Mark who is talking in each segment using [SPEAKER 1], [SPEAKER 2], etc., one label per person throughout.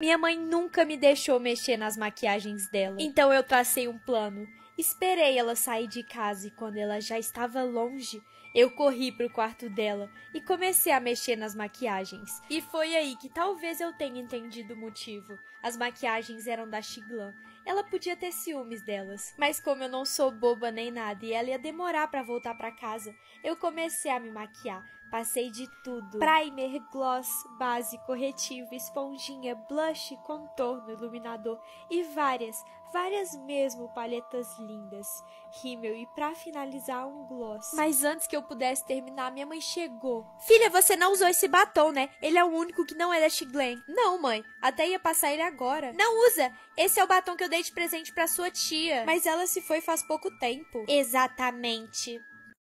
[SPEAKER 1] Minha mãe nunca me deixou mexer nas maquiagens dela. Então eu tracei um plano. Esperei ela sair de casa e quando ela já estava longe, eu corri para o quarto dela e comecei a mexer nas maquiagens. E foi aí que talvez eu tenha entendido o motivo. As maquiagens eram da Chiglan. Ela podia ter ciúmes delas, mas como eu não sou boba nem nada e ela ia demorar para voltar para casa, eu comecei a me maquiar Passei de tudo: primer, gloss, base, corretivo, esponjinha, blush, contorno, iluminador e várias, várias mesmo palhetas lindas, rímel e para finalizar um gloss. Mas antes que eu pudesse terminar, minha mãe chegou. Filha, você não usou esse batom, né? Ele é o único que não é da Chiglen. Não, mãe, até ia passar ele agora. Não usa. Esse é o batom que eu dei de presente para sua tia. Mas ela se foi faz pouco tempo. Exatamente.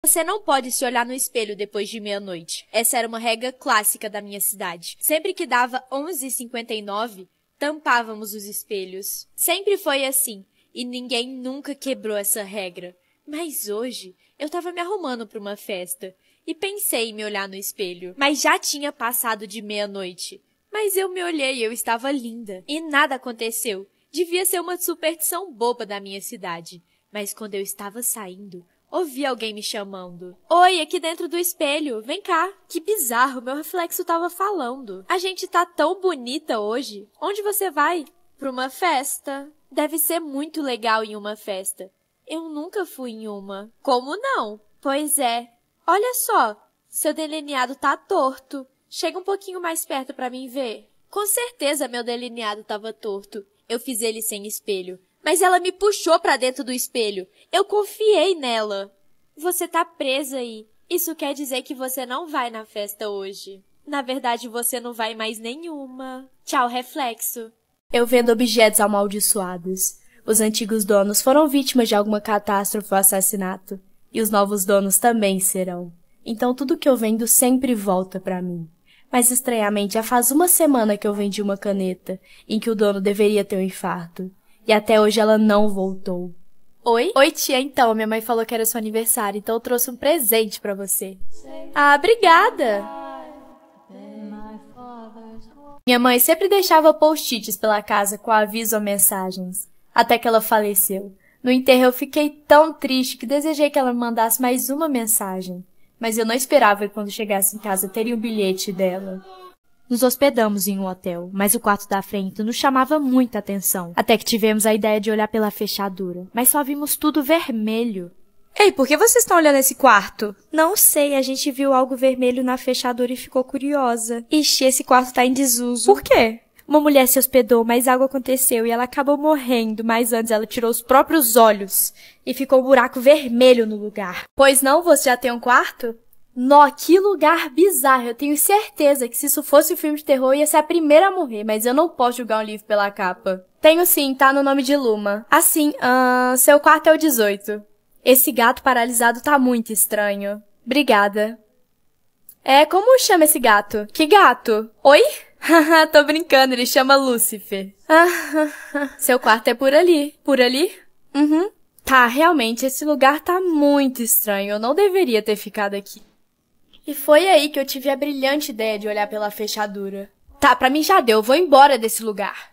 [SPEAKER 1] Você não pode se olhar no espelho depois de meia-noite. Essa era uma regra clássica da minha cidade. Sempre que dava 11h59, tampávamos os espelhos. Sempre foi assim, e ninguém nunca quebrou essa regra. Mas hoje, eu estava me arrumando para uma festa e pensei em me olhar no espelho. Mas já tinha passado de meia-noite. Mas eu me olhei e eu estava linda. E nada aconteceu. Devia ser uma superstição boba da minha cidade. Mas quando eu estava saindo, Ouvi alguém me chamando. Oi, aqui dentro do espelho, vem cá. Que bizarro, meu reflexo tava falando. A gente tá tão bonita hoje. Onde você vai? Pra uma festa. Deve ser muito legal em uma festa. Eu nunca fui em uma. Como não? Pois é. Olha só, seu delineado tá torto. Chega um pouquinho mais perto para mim ver. Com certeza meu delineado tava torto. Eu fiz ele sem espelho. Mas ela me puxou para dentro do espelho. Eu confiei nela. Você tá presa aí. Isso quer dizer que você não vai na festa hoje. Na verdade, você não vai mais nenhuma. Tchau, reflexo. Eu vendo objetos amaldiçoados. Os antigos donos foram vítimas de alguma catástrofe ou assassinato. E os novos donos também serão. Então tudo que eu vendo sempre volta para mim. Mas estranhamente, já faz uma semana que eu vendi uma caneta em que o dono deveria ter um infarto e até hoje ela não voltou. Oi? Oi, tia, então. Minha mãe falou que era seu aniversário, então eu trouxe um presente para você. Ah, obrigada! Minha mãe sempre deixava post-its pela casa com aviso ou mensagens, até que ela faleceu. No enterro eu fiquei tão triste que desejei que ela me mandasse mais uma mensagem, mas eu não esperava que quando chegasse em casa teria um bilhete dela. Nos hospedamos em um hotel, mas o quarto da frente nos chamava muita atenção. Até que tivemos a ideia de olhar pela fechadura, mas só vimos tudo vermelho. Ei, por que vocês estão olhando esse quarto? Não sei, a gente viu algo vermelho na fechadura e ficou curiosa. Ixi, esse quarto tá em desuso. Por quê? Uma mulher se hospedou, mas algo aconteceu e ela acabou morrendo, mas antes ela tirou os próprios olhos e ficou um buraco vermelho no lugar. Pois não, você já tem um quarto? Nó, que lugar bizarro. Eu tenho certeza que se isso fosse um filme de terror, ia ser a primeira a morrer, mas eu não posso julgar um livro pela capa. Tenho sim, tá no nome de Luma. Assim, ah, uh, seu quarto é o 18. Esse gato paralisado tá muito estranho. Obrigada. É, como chama esse gato? Que gato? Oi? Haha, tô brincando, ele chama Lúcifer. seu quarto é por ali. Por ali? Uhum. Tá, realmente, esse lugar tá muito estranho. Eu não deveria ter ficado aqui. E foi aí que eu tive a brilhante ideia de olhar pela fechadura. Tá, pra mim já deu, vou embora desse lugar.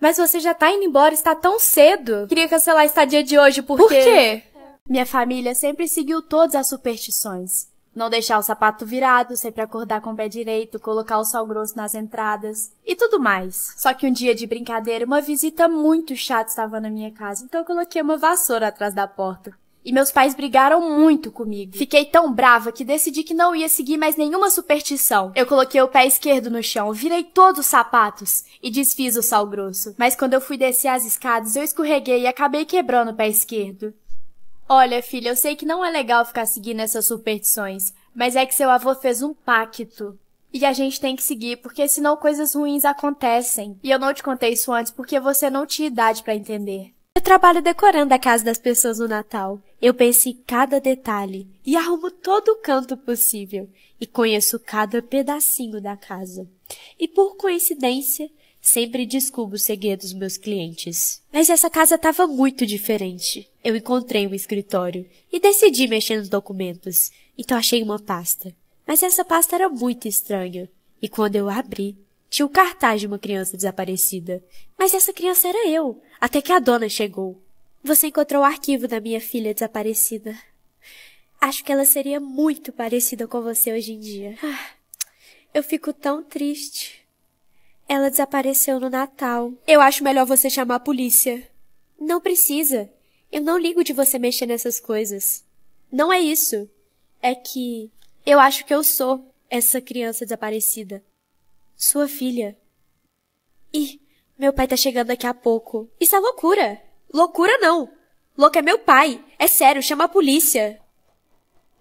[SPEAKER 1] Mas você já tá indo embora, está tão cedo. Queria cancelar a estadia de hoje porque... Por quê? Minha família sempre seguiu todas as superstições. Não deixar o sapato virado, sempre acordar com o pé direito, colocar o sal grosso nas entradas e tudo mais. Só que um dia de brincadeira, uma visita muito chata estava na minha casa, então eu coloquei uma vassoura atrás da porta. E meus pais brigaram muito comigo. Fiquei tão brava que decidi que não ia seguir mais nenhuma superstição. Eu coloquei o pé esquerdo no chão, virei todos os sapatos e desfiz o sal grosso. Mas quando eu fui descer as escadas, eu escorreguei e acabei quebrando o pé esquerdo. Olha, filha, eu sei que não é legal ficar seguindo essas superstições, mas é que seu avô fez um pacto. E a gente tem que seguir, porque senão coisas ruins acontecem. E eu não te contei isso antes porque você não tinha idade para entender. Eu trabalho decorando a casa das pessoas no Natal. Eu penso em cada detalhe e arrumo todo o canto possível e conheço cada pedacinho da casa. E por coincidência, sempre descubro o segredos dos meus clientes. Mas essa casa estava muito diferente. Eu encontrei um escritório e decidi mexer nos documentos, então achei uma pasta. Mas essa pasta era muito estranha e quando eu abri, tinha o cartaz de uma criança desaparecida. Mas essa criança era eu, até que a dona chegou. Você encontrou o arquivo da minha filha desaparecida. Acho que ela seria muito parecida com você hoje em dia. Ah, eu fico tão triste. Ela desapareceu no Natal. Eu acho melhor você chamar a polícia. Não precisa. Eu não ligo de você mexer nessas coisas. Não é isso. É que eu acho que eu sou essa criança desaparecida. Sua filha. Ih, meu pai tá chegando daqui a pouco. Isso é loucura! Loucura não. Louco é meu pai. É sério, chama a polícia.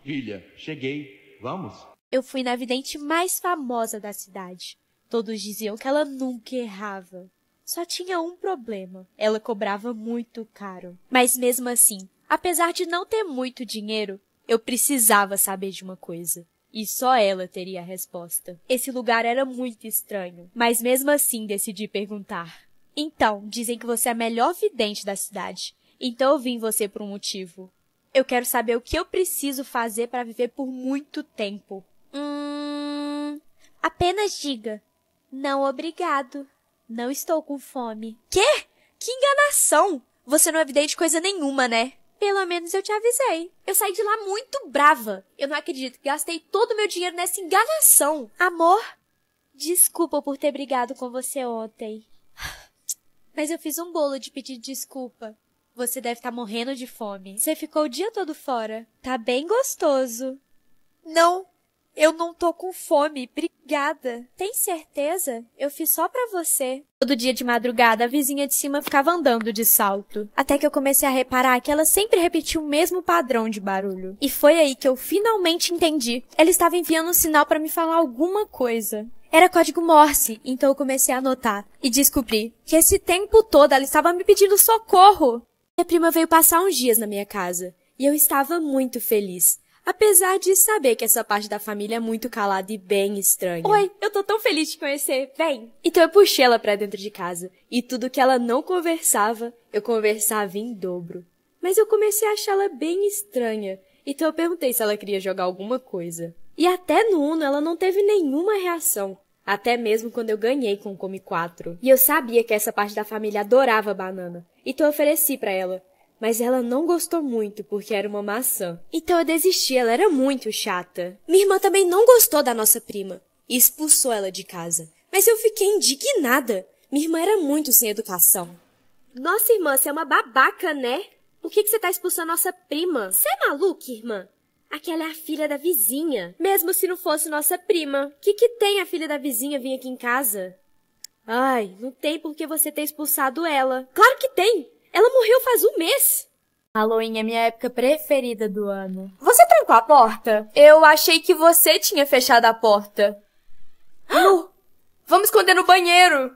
[SPEAKER 1] Filha, cheguei. Vamos? Eu fui na vidente mais famosa da cidade. Todos diziam que ela nunca errava. Só tinha um problema. Ela cobrava muito caro. Mas mesmo assim, apesar de não ter muito dinheiro, eu precisava saber de uma coisa. E só ela teria a resposta. Esse lugar era muito estranho, mas mesmo assim decidi perguntar. Então, dizem que você é a melhor vidente da cidade. Então eu vim em você por um motivo. Eu quero saber o que eu preciso fazer para viver por muito tempo. Hum. Apenas diga. Não, obrigado. Não estou com fome. Quê? Que enganação! Você não é vidente coisa nenhuma, né? Pelo menos eu te avisei. Eu saí de lá muito brava. Eu não acredito que gastei todo o meu dinheiro nessa enganação. Amor, desculpa por ter brigado com você ontem. Mas eu fiz um bolo de pedir desculpa. Você deve estar tá morrendo de fome. Você ficou o dia todo fora. Tá bem gostoso. Não, eu não tô com fome. Obrigada. Tem certeza? Eu fiz só pra você. Todo dia de madrugada, a vizinha de cima ficava andando de salto. Até que eu comecei a reparar que ela sempre repetia o mesmo padrão de barulho. E foi aí que eu finalmente entendi. Ela estava enviando um sinal para me falar alguma coisa. Era código Morse, então eu comecei a anotar e descobri que esse tempo todo ela estava me pedindo socorro. Minha prima veio passar uns dias na minha casa e eu estava muito feliz. Apesar de saber que essa parte da família é muito calada e bem estranha. Oi, eu tô tão feliz de te conhecer, vem! Então eu puxei ela pra dentro de casa, e tudo que ela não conversava, eu conversava em dobro. Mas eu comecei a achá-la bem estranha, então eu perguntei se ela queria jogar alguma coisa. E até no Uno ela não teve nenhuma reação. Até mesmo quando eu ganhei com o Come 4. E eu sabia que essa parte da família adorava banana. Então eu ofereci para ela. Mas ela não gostou muito, porque era uma maçã. Então eu desisti, ela era muito chata. Minha irmã também não gostou da nossa prima. E expulsou ela de casa. Mas eu fiquei indignada. Minha irmã era muito sem educação. Nossa, irmã, você é uma babaca, né? Por que, que você tá expulsando nossa prima? Você é maluca, irmã? Aquela é a filha da vizinha, mesmo se não fosse nossa prima. Que que tem a filha da vizinha vir aqui em casa? Ai, não tem por que você ter expulsado ela. Claro que tem! Ela morreu faz um mês! Halloween é minha época preferida do ano. Você trancou a porta? Eu achei que você tinha fechado a porta. Não! Vamos esconder no banheiro!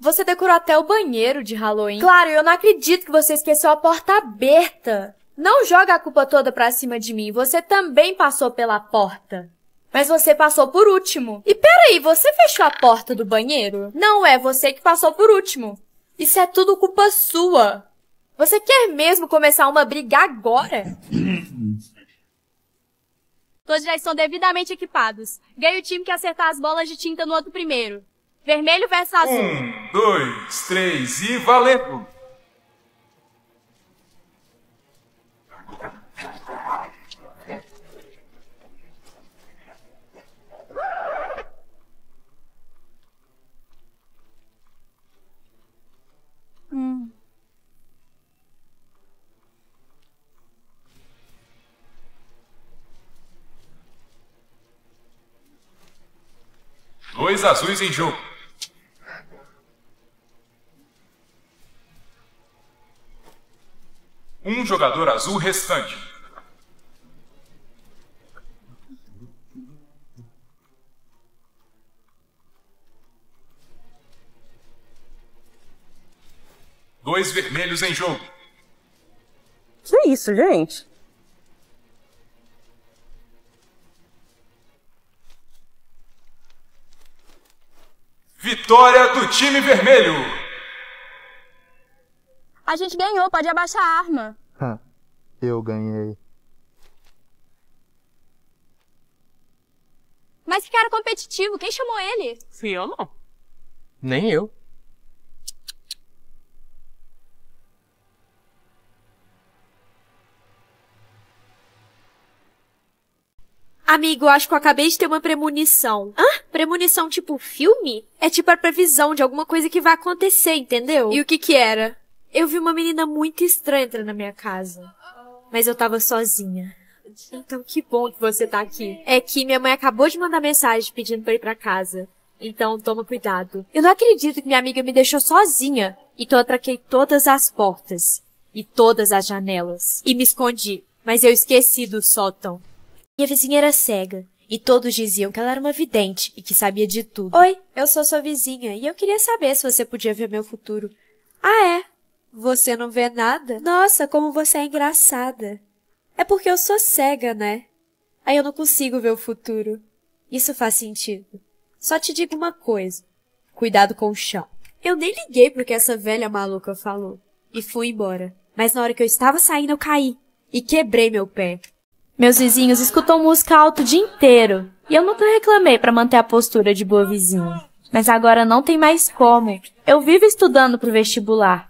[SPEAKER 1] Você decorou até o banheiro de Halloween. Claro, eu não acredito que você esqueceu a porta aberta. Não joga a culpa toda pra cima de mim, você também passou pela porta. Mas você passou por último. E peraí, você fechou a porta do banheiro? Não é você que passou por último. Isso é tudo culpa sua. Você quer mesmo começar uma briga agora? Todos já estão devidamente equipados. Ganha o time que acertar as bolas de tinta no outro primeiro. Vermelho versus azul. Um, dois, três e valendo! Dois azuis em jogo. Um jogador azul restante. Dois vermelhos em jogo. Que é isso, gente? Vitória do time vermelho. A gente ganhou, pode abaixar a arma. Eu ganhei. Mas que cara competitivo, quem chamou ele? Fui eu não. Nem eu. Amigo, acho que eu acabei de ter uma premonição. Hã? Premonição tipo filme? É tipo a previsão de alguma coisa que vai acontecer, entendeu? E o que que era? Eu vi uma menina muito estranha entrar na minha casa. Mas eu tava sozinha. Então que bom que você tá aqui. É que minha mãe acabou de mandar mensagem pedindo pra ir pra casa. Então toma cuidado. Eu não acredito que minha amiga me deixou sozinha. Então eu traquei todas as portas. E todas as janelas. E me escondi. Mas eu esqueci do sótão. Minha vizinha era cega, e todos diziam que ela era uma vidente e que sabia de tudo. Oi, eu sou sua vizinha e eu queria saber se você podia ver meu futuro. Ah, é? Você não vê nada? Nossa, como você é engraçada. É porque eu sou cega, né? Aí eu não consigo ver o futuro. Isso faz sentido. Só te digo uma coisa. Cuidado com o chão. Eu nem liguei pro que essa velha maluca falou. E fui embora. Mas na hora que eu estava saindo, eu caí. E quebrei meu pé. Meus vizinhos escutam música alto o dia inteiro, e eu nunca reclamei para manter a postura de boa vizinha. Mas agora não tem mais como. Eu vivo estudando pro vestibular.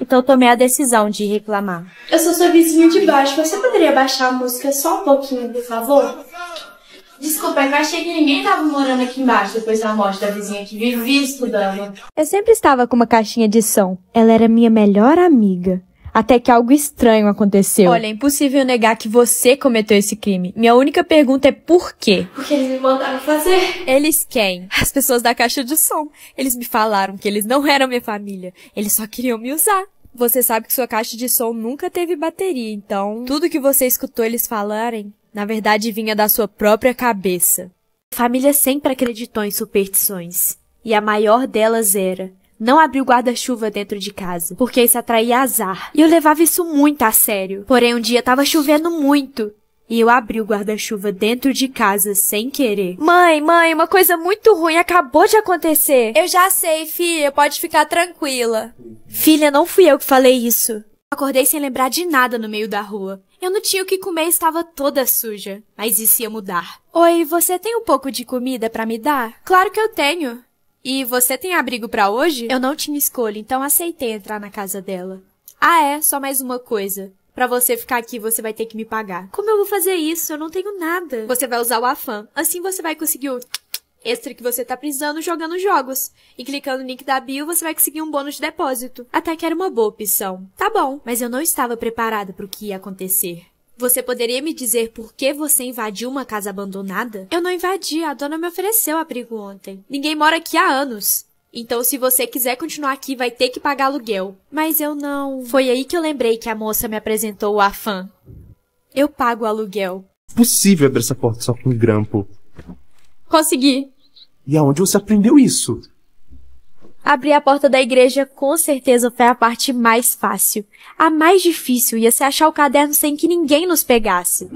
[SPEAKER 1] Então tomei a decisão de reclamar. Eu sou sua vizinha de baixo. Você poderia baixar a música só um pouquinho, por favor? Desculpa, eu achei que ninguém tava morando aqui embaixo depois da morte da vizinha que vivia estudando. Eu sempre estava com uma caixinha de som. Ela era minha melhor amiga até que algo estranho aconteceu. Olha, é impossível negar que você cometeu esse crime. Minha única pergunta é por quê? O que eles me mandaram fazer? Eles quem? As pessoas da caixa de som. Eles me falaram que eles não eram minha família. Eles só queriam me usar. Você sabe que sua caixa de som nunca teve bateria, então tudo que você escutou eles falarem, na verdade, vinha da sua própria cabeça. A família sempre acreditou em superstições, e a maior delas era: não abri o guarda-chuva dentro de casa, porque isso atraía azar. E eu levava isso muito a sério. Porém, um dia tava chovendo muito. E eu abri o guarda-chuva dentro de casa sem querer. Mãe, mãe, uma coisa muito ruim acabou de acontecer. Eu já sei, filha, pode ficar tranquila. Filha, não fui eu que falei isso. Acordei sem lembrar de nada no meio da rua. Eu não tinha o que comer e estava toda suja. Mas isso ia mudar. Oi, você tem um pouco de comida para me dar? Claro que eu tenho. E você tem abrigo para hoje? Eu não tinha escolha, então aceitei entrar na casa dela. Ah, é, só mais uma coisa. Pra você ficar aqui, você vai ter que me pagar. Como eu vou fazer isso? Eu não tenho nada. Você vai usar o afã. Assim você vai conseguir o extra que você tá precisando jogando jogos. E clicando no link da bio, você vai conseguir um bônus de depósito. Até que era uma boa opção. Tá bom, mas eu não estava preparada para o que ia acontecer. Você poderia me dizer por que você invadiu uma casa abandonada? Eu não invadi, a dona me ofereceu abrigo ontem. Ninguém mora aqui há anos. Então, se você quiser continuar aqui, vai ter que pagar aluguel. Mas eu não. Foi aí que eu lembrei que a moça me apresentou o afã. Eu pago o aluguel. Possível abrir essa porta só com um grampo. Consegui. E aonde você aprendeu isso? Abrir a porta da igreja com certeza foi a parte mais fácil. A mais difícil ia ser achar o caderno sem que ninguém nos pegasse.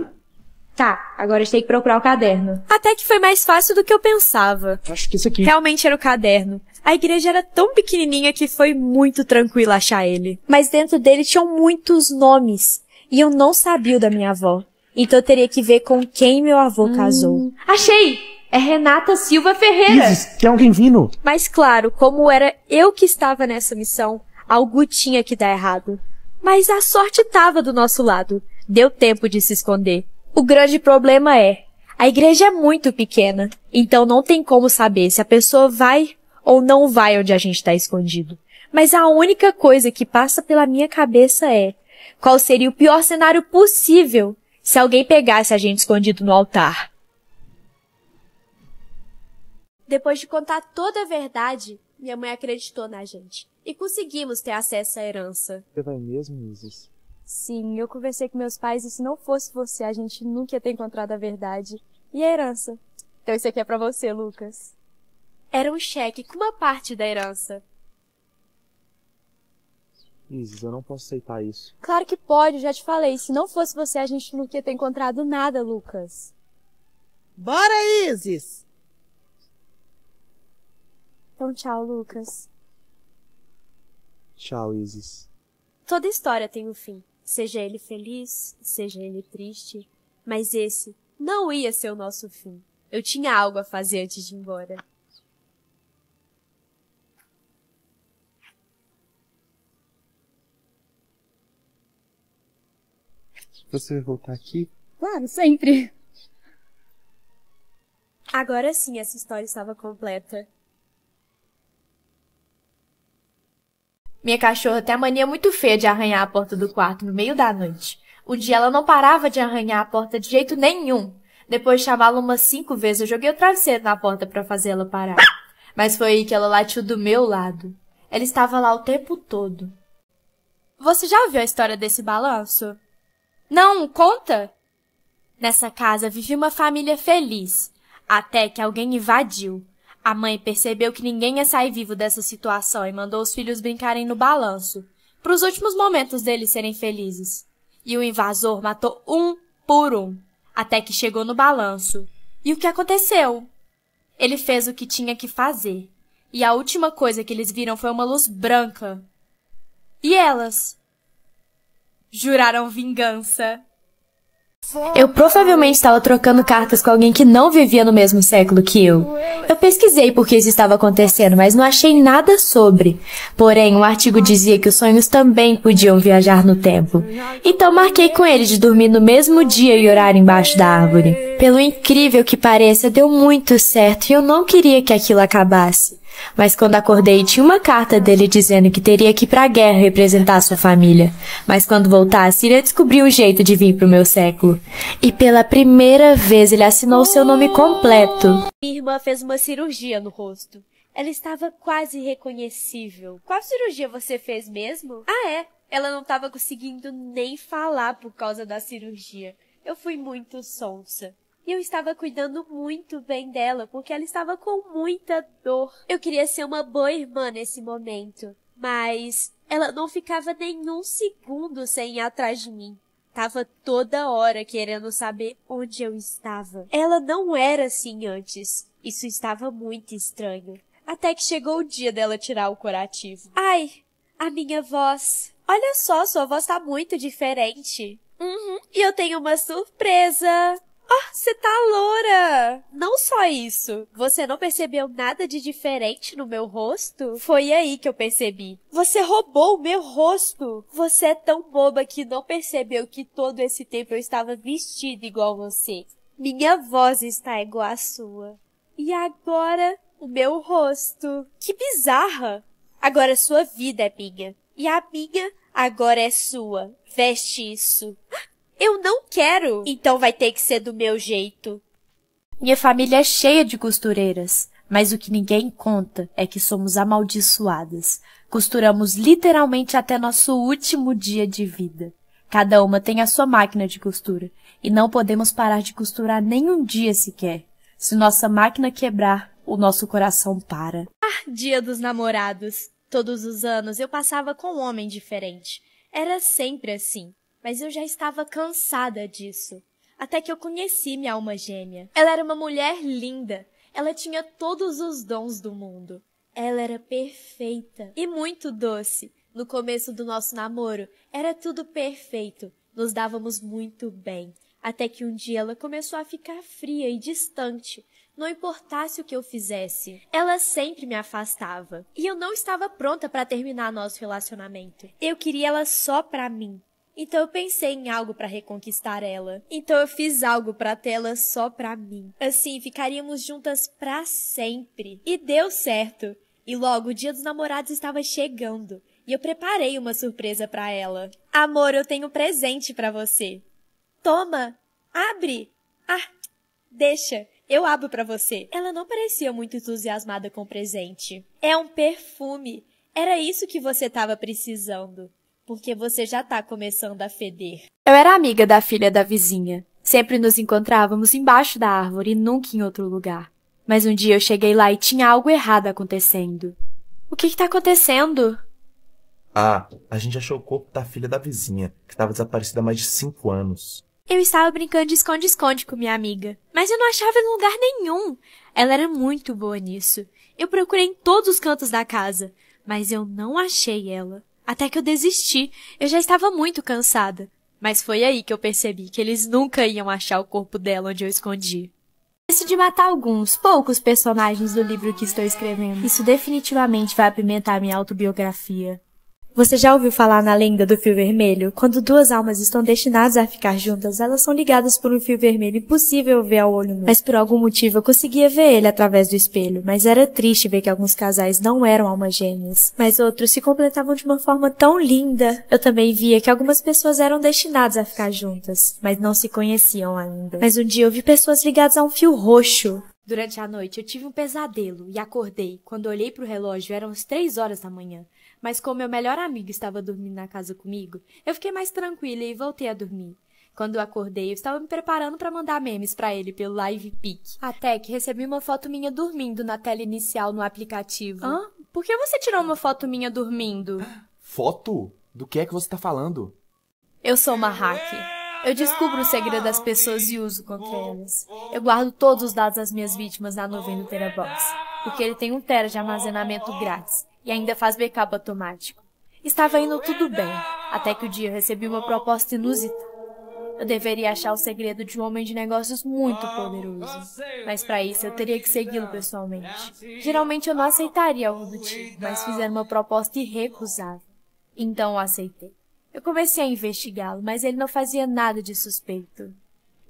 [SPEAKER 1] Tá, agora a gente tem que procurar o caderno. Até que foi mais fácil do que eu pensava. Acho que isso aqui. Realmente era o caderno. A igreja era tão pequenininha que foi muito tranquilo achar ele. Mas dentro dele tinham muitos nomes. E eu não sabia o da minha avó. Então eu teria que ver com quem meu avô hum. casou. Achei! é Renata Silva Ferreira. Isso, tem alguém vindo. Mas claro, como era eu que estava nessa missão, algo tinha que dar errado. Mas a sorte estava do nosso lado. Deu tempo de se esconder. O grande problema é, a igreja é muito pequena, então não tem como saber se a pessoa vai ou não vai onde a gente está escondido. Mas a única coisa que passa pela minha cabeça é qual seria o pior cenário possível se alguém pegasse a gente escondido no altar. Depois de contar toda a verdade, minha mãe acreditou na gente. E conseguimos ter acesso à herança. Você vai mesmo, Isis? Sim, eu conversei com meus pais e se não fosse você, a gente nunca ia ter encontrado a verdade. E a herança? Então isso aqui é para você, Lucas. Era um cheque com uma parte da herança. Isis, eu não posso aceitar isso. Claro que pode, eu já te falei. Se não fosse você, a gente nunca ia ter encontrado nada, Lucas. Bora, Isis! Então, tchau, Lucas. Tchau, Isis. Toda história tem um fim, seja ele feliz, seja ele triste, mas esse não ia ser o nosso fim. Eu tinha algo a fazer antes de ir embora. Você vai voltar aqui? Claro, sempre. Agora sim essa história estava completa. Minha cachorra tem a mania muito feia de arranhar a porta do quarto no meio da noite. Um dia ela não parava de arranhar a porta de jeito nenhum. Depois de chamá-la umas cinco vezes, eu joguei o travesseiro na porta para fazê-la parar. Mas foi aí que ela latiu do meu lado. Ela estava lá o tempo todo. Você já ouviu a história desse balanço? Não, conta! Nessa casa vivia uma família feliz, até que alguém invadiu. A mãe percebeu que ninguém ia sair vivo dessa situação e mandou os filhos brincarem no balanço, para os últimos momentos deles serem felizes. E o invasor matou um por um, até que chegou no balanço. E o que aconteceu? Ele fez o que tinha que fazer, e a última coisa que eles viram foi uma luz branca. E elas? Juraram vingança. Eu provavelmente estava trocando cartas com alguém que não vivia no mesmo século que eu. Eu pesquisei por que isso estava acontecendo, mas não achei nada sobre. Porém, um artigo dizia que os sonhos também podiam viajar no tempo. Então marquei com ele de dormir no mesmo dia e orar embaixo da árvore. Pelo incrível que pareça, deu muito certo e eu não queria que aquilo acabasse. Mas quando acordei, tinha uma carta dele dizendo que teria que ir para a guerra representar sua família. Mas quando voltasse, iria descobrir um jeito de vir para o meu século. E pela primeira vez, ele assinou seu nome completo. Minha irmã fez uma cirurgia no rosto. Ela estava quase reconhecível. Qual cirurgia você fez mesmo? Ah, é. Ela não estava conseguindo nem falar por causa da cirurgia. Eu fui muito sonsa eu estava cuidando muito bem dela, porque ela estava com muita dor. Eu queria ser uma boa irmã nesse momento, mas ela não ficava nenhum segundo sem ir atrás de mim. Tava toda hora querendo saber onde eu estava. Ela não era assim antes. Isso estava muito estranho. Até que chegou o dia dela tirar o curativo. Ai, a minha voz. Olha só, sua voz tá muito diferente. Uhum, e eu tenho uma surpresa. Ah, você tá loura! Não só isso, você não percebeu nada de diferente no meu rosto? Foi aí que eu percebi. Você roubou o meu rosto! Você é tão boba que não percebeu que todo esse tempo eu estava vestida igual você. Minha voz está igual à sua. E agora, o meu rosto. Que bizarra! Agora sua vida é minha. E a minha agora é sua. Veste isso. Eu não quero! Então vai ter que ser do meu jeito. Minha família é cheia de costureiras, mas o que ninguém conta é que somos amaldiçoadas. Costuramos literalmente até nosso último dia de vida. Cada uma tem a sua máquina de costura e não podemos parar de costurar nem um dia sequer. Se nossa máquina quebrar, o nosso coração para. Ah, dia dos namorados! Todos os anos eu passava com um homem diferente. Era sempre assim mas eu já estava cansada disso. Até que eu conheci minha alma gêmea. Ela era uma mulher linda. Ela tinha todos os dons do mundo. Ela era perfeita e muito doce. No começo do nosso namoro, era tudo perfeito. Nos dávamos muito bem. Até que um dia ela começou a ficar fria e distante, não importasse o que eu fizesse. Ela sempre me afastava, e eu não estava pronta para terminar nosso relacionamento. Eu queria ela só para mim. Então eu pensei em algo para reconquistar ela. Então eu fiz algo para tê-la só para mim. Assim, ficaríamos juntas para sempre. E deu certo. E logo o Dia dos Namorados estava chegando e eu preparei uma surpresa para ela. Amor, eu tenho um presente para você. Toma, abre. Ah, deixa. Eu abro para você. Ela não parecia muito entusiasmada com o presente. É um perfume. Era isso que você estava precisando porque você já tá começando a feder. Eu era amiga da filha da vizinha. Sempre nos encontrávamos embaixo da árvore e nunca em outro lugar. Mas um dia eu cheguei lá e tinha algo errado acontecendo. O que está acontecendo? Ah, a gente achou o corpo da filha da vizinha, que estava desaparecida há mais de cinco anos. Eu estava brincando de esconde-esconde com minha amiga, mas eu não achava em lugar nenhum. Ela era muito boa nisso. Eu procurei em todos os cantos da casa, mas eu não achei ela até que eu desisti. Eu já estava muito cansada. Mas foi aí que eu percebi que eles nunca iam achar o corpo dela onde eu escondi. Decidi de matar alguns, poucos personagens do livro que estou escrevendo. Isso definitivamente vai apimentar minha autobiografia. Você já ouviu falar na lenda do fio vermelho? Quando duas almas estão destinadas a ficar juntas, elas são ligadas por um fio vermelho impossível ver ao olho nu. Mas por algum motivo eu conseguia ver ele através do espelho, mas era triste ver que alguns casais não eram almas gêmeas, mas outros se completavam de uma forma tão linda. Eu também via que algumas pessoas eram destinadas a ficar juntas, mas não se conheciam ainda. Mas um dia eu vi pessoas ligadas a um fio roxo, Durante a noite eu tive um pesadelo e acordei. Quando olhei para o relógio eram as três horas da manhã. Mas como meu melhor amigo estava dormindo na casa comigo, eu fiquei mais tranquila e voltei a dormir. Quando eu acordei, eu estava me preparando para mandar memes para ele pelo Live Até que recebi uma foto minha dormindo na tela inicial no aplicativo. Hã? Por que você tirou uma foto minha dormindo? Foto? Do que é que você está falando? Eu sou uma hacker. Eu descubro o segredo das pessoas e uso contra elas. Eu guardo todos os dados das minhas vítimas na nuvem do Terabox, porque ele tem um tera de armazenamento grátis e ainda faz backup automático. Estava indo tudo bem, até que o dia recebi uma proposta inusitada. Eu deveria achar o segredo de um homem de negócios muito poderoso, mas para isso eu teria que segui-lo pessoalmente. Geralmente eu não aceitaria algo do tipo, mas fizeram uma proposta irrecusável. Então eu aceitei. Eu comecei a investigá-lo, mas ele não fazia nada de suspeito.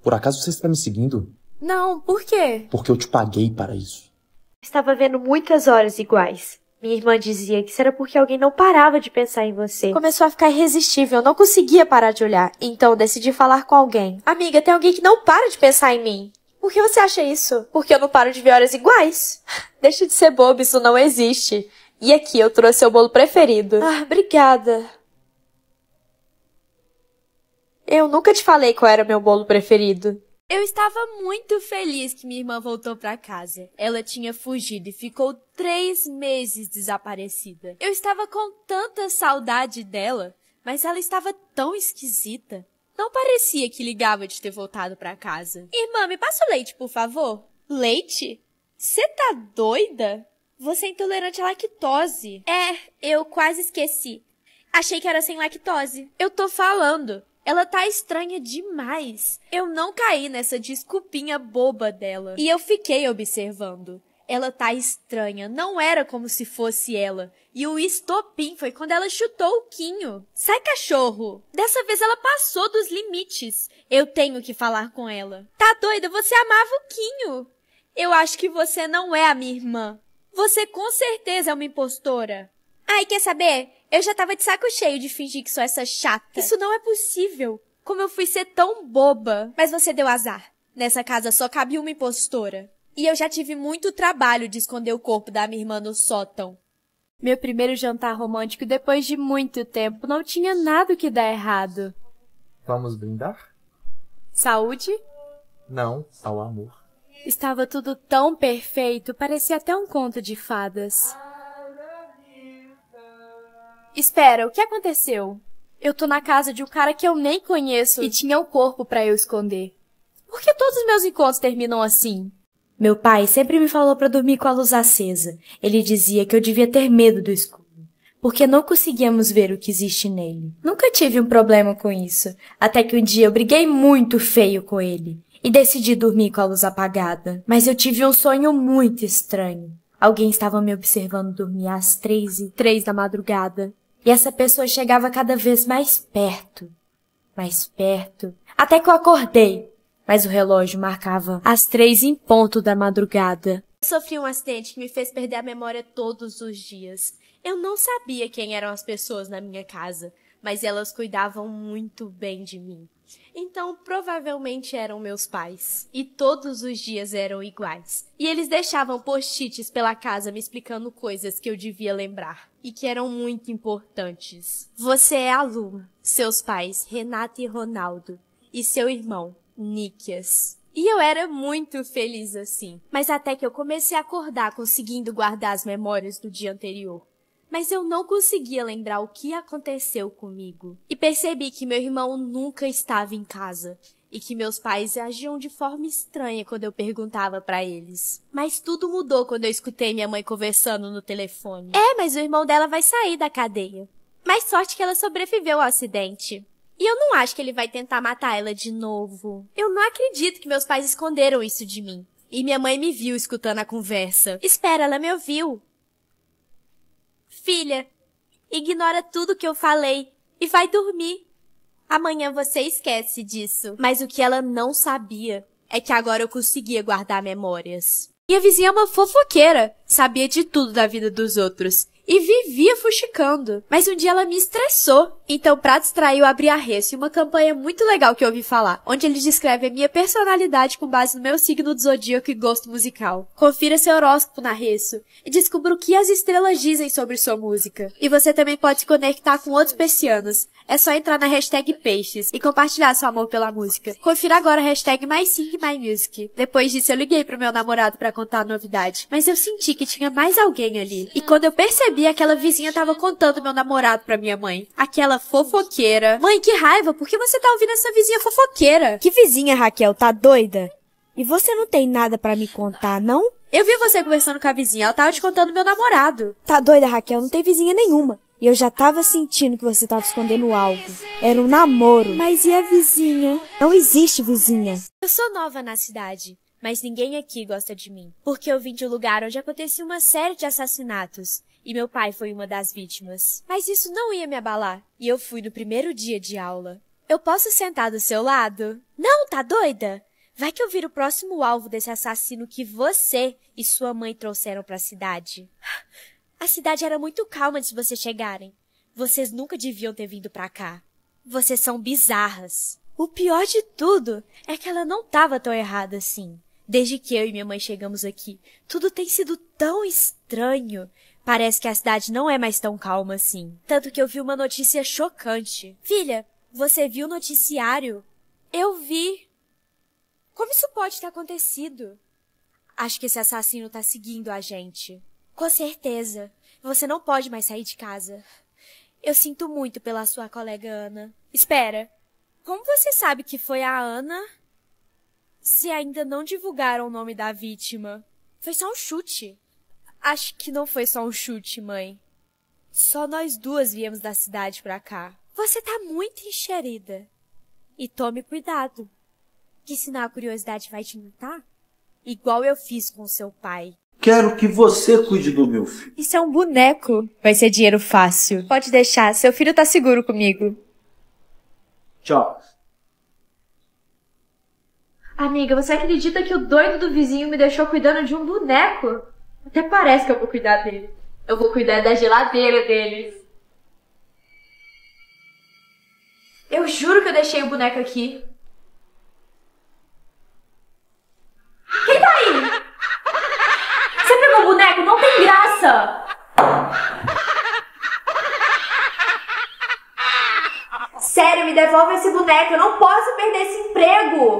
[SPEAKER 1] Por acaso você está me seguindo? Não, por quê? Porque eu te paguei para isso. Estava vendo muitas horas iguais. Minha irmã dizia que isso era porque alguém não parava de pensar em você. Começou a ficar irresistível, eu não conseguia parar de olhar. Então decidi falar com alguém. Amiga, tem alguém que não para de pensar em mim. Por que você acha isso? Porque eu não paro de ver horas iguais. Deixa de ser bobo, isso não existe. E aqui eu trouxe seu bolo preferido. Ah, obrigada. Eu nunca te falei qual era meu bolo preferido. Eu estava muito feliz que minha irmã voltou para casa. Ela tinha fugido e ficou três meses desaparecida. Eu estava com tanta saudade dela, mas ela estava tão esquisita. Não parecia que ligava de ter voltado para casa. Irmã, me passa o leite, por favor. Leite? Você tá doida? Você é intolerante à lactose. É, eu quase esqueci. Achei que era sem lactose. Eu tô falando. Ela tá estranha demais. Eu não caí nessa desculpinha boba dela. E eu fiquei observando. Ela tá estranha, não era como se fosse ela. E o estopim foi quando ela chutou o Quinho. Sai, cachorro! Dessa vez ela passou dos limites. Eu tenho que falar com ela. Tá doida? Você amava o Quinho. Eu acho que você não é a minha irmã. Você com certeza é uma impostora. Ai, quer saber? Eu já tava de saco cheio de fingir que sou essa chata. Isso não é possível. Como eu fui ser tão boba. Mas você deu azar. Nessa casa só cabe uma impostora. E eu já tive muito trabalho de esconder o corpo da minha irmã no sótão. Meu primeiro jantar romântico depois de muito tempo não tinha nada que dar errado. Vamos brindar? Saúde? Não, ao amor. Estava tudo tão perfeito, parecia até um conto de fadas. Espera, o que aconteceu? Eu tô na casa de um cara que eu nem conheço e tinha um corpo para eu esconder. Por que todos os meus encontros terminam assim? Meu pai sempre me falou para dormir com a luz acesa. Ele dizia que eu devia ter medo do escuro, porque não conseguíamos ver o que existe nele. Nunca tive um problema com isso, até que um dia eu briguei muito feio com ele e decidi dormir com a luz apagada. Mas eu tive um sonho muito estranho. Alguém estava me observando dormir às três e três da madrugada. E essa pessoa chegava cada vez mais perto, mais perto, até que eu acordei. Mas o relógio marcava às três em ponto da madrugada. Sofri um acidente que me fez perder a memória todos os dias. Eu não sabia quem eram as pessoas na minha casa, mas elas cuidavam muito bem de mim. Então, provavelmente eram meus pais. E todos os dias eram iguais. E eles deixavam post-its pela casa me explicando coisas que eu devia lembrar e que eram muito importantes. Você é aluna. Seus pais, Renata e Ronaldo. E seu irmão, Níquias. E eu era muito feliz assim. Mas até que eu comecei a acordar conseguindo guardar as memórias do dia anterior mas eu não conseguia lembrar o que aconteceu comigo. E percebi que meu irmão nunca estava em casa e que meus pais agiam de forma estranha quando eu perguntava para eles. Mas tudo mudou quando eu escutei minha mãe conversando no telefone. É, mas o irmão dela vai sair da cadeia. Mais sorte que ela sobreviveu ao acidente. E eu não acho que ele vai tentar matar ela de novo. Eu não acredito que meus pais esconderam isso de mim. E minha mãe me viu escutando a conversa. Espera, ela me ouviu. Filha, ignora tudo que eu falei e vai dormir. Amanhã você esquece disso. Mas o que ela não sabia é que agora eu conseguia guardar memórias. E a vizinha é uma fofoqueira, sabia de tudo da vida dos outros e vivia fuxicando. Mas um dia ela me estressou. Então, pra distrair, eu abri a e uma campanha muito legal que eu ouvi falar, onde eles descrevem a minha personalidade com base no meu signo do zodíaco e gosto musical. Confira seu horóscopo na Reço e descubra o que as estrelas dizem sobre sua música. E você também pode se conectar com outros persianos. É só entrar na hashtag Peixes e compartilhar seu amor pela música. Confira agora a hashtag MySingMyMusic. Depois disso, eu liguei pro meu namorado para contar a novidade, mas eu senti que tinha mais alguém ali. E quando eu percebi sabia, aquela vizinha tava contando meu namorado pra minha mãe. Aquela fofoqueira. Mãe, que raiva, por que você tá ouvindo essa vizinha fofoqueira? Que vizinha, Raquel, tá doida? E você não tem nada para me contar, não? Eu vi você conversando com a vizinha, ela tava te contando meu namorado. Tá doida, Raquel, não tem vizinha nenhuma. E eu já tava sentindo que você tava escondendo algo. Era um namoro. Mas e a vizinha? Não existe vizinha. Eu sou nova na cidade mas ninguém aqui gosta de mim, porque eu vim de um lugar onde aconteceu uma série de assassinatos e meu pai foi uma das vítimas. Mas isso não ia me abalar, e eu fui no primeiro dia de aula. Eu posso sentar do seu lado? Não, tá doida? Vai que eu viro o próximo alvo desse assassino que você e sua mãe trouxeram para a cidade. A cidade era muito calma antes de vocês chegarem. Vocês nunca deviam ter vindo para cá. Vocês são bizarras. O pior de tudo é que ela não estava tão errada assim. Desde que eu e minha mãe chegamos aqui, tudo tem sido tão estranho Parece que a cidade não é mais tão calma assim. Tanto que eu vi uma notícia chocante. Filha, você viu o noticiário? Eu vi. Como isso pode ter acontecido? Acho que esse assassino tá seguindo a gente. Com certeza. Você não pode mais sair de casa. Eu sinto muito pela sua colega Ana. Espera. Como você sabe que foi a Ana? Se ainda não divulgaram o nome da vítima. Foi só um chute. Acho que não foi só um chute, mãe. Só nós duas viemos da cidade pra cá. Você tá muito enxerida. E tome cuidado, que senão a curiosidade vai te matar. Igual eu fiz com seu pai. Quero que você cuide do meu filho. Isso é um boneco. Vai ser dinheiro fácil. Pode deixar, seu filho tá seguro comigo. Tchau. Amiga, você acredita que o doido do vizinho me deixou cuidando de um boneco? Até parece que eu vou cuidar dele. Eu vou cuidar da geladeira deles. Eu juro que eu deixei o boneco aqui. Quem tá aí? Você pegou o boneco? Não tem graça! Sério, me devolve esse boneco. Eu não posso perder esse emprego!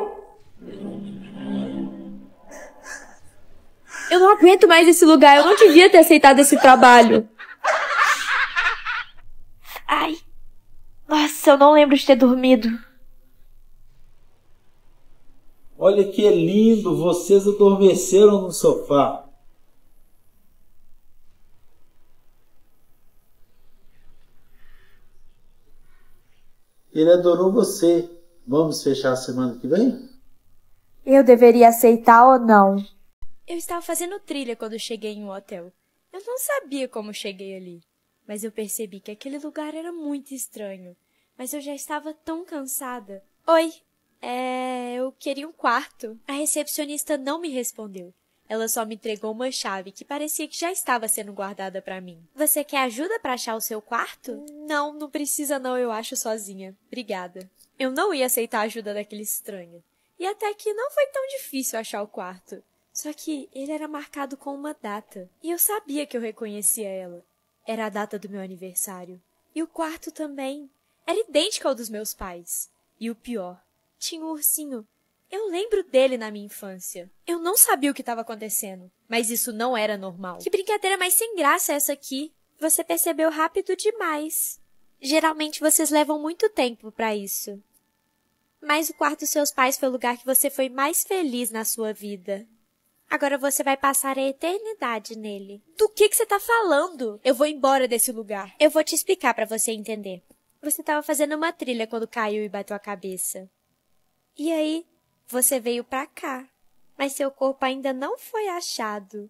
[SPEAKER 1] aguento mais esse lugar. Eu não devia ter aceitado esse trabalho. Ai. Nossa, eu não lembro de ter dormido. Olha que lindo, vocês adormeceram no sofá. Ele adorou você. Vamos fechar a semana que vem? Eu deveria aceitar ou não? Eu estava fazendo trilha quando cheguei em um hotel. Eu não sabia como cheguei ali, mas eu percebi que aquele lugar era muito estranho. Mas eu já estava tão cansada. Oi, é. Eu queria um quarto. A recepcionista não me respondeu. Ela só me entregou uma chave que parecia que já estava sendo guardada para mim. Você quer ajuda para achar o seu quarto? Não, não precisa não, eu acho sozinha. Obrigada. Eu não ia aceitar a ajuda daquele estranho. E até que não foi tão difícil achar o quarto. Só que ele era marcado com uma data, e eu sabia que eu reconhecia ela. Era a data do meu aniversário. E o quarto também era idêntico ao dos meus pais. E o pior, tinha um ursinho. Eu lembro dele na minha infância. Eu não sabia o que estava acontecendo, mas isso não era normal. Que brincadeira mais sem graça é essa aqui? Você percebeu rápido demais. Geralmente vocês levam muito tempo para isso. Mas o quarto dos seus pais foi o lugar que você foi mais feliz na sua vida. Agora você vai passar a eternidade nele. Do que que você tá falando? Eu vou embora desse lugar. Eu vou te explicar para você entender. Você tava fazendo uma trilha quando caiu e bateu a cabeça. E aí, você veio pra cá. Mas seu corpo ainda não foi achado.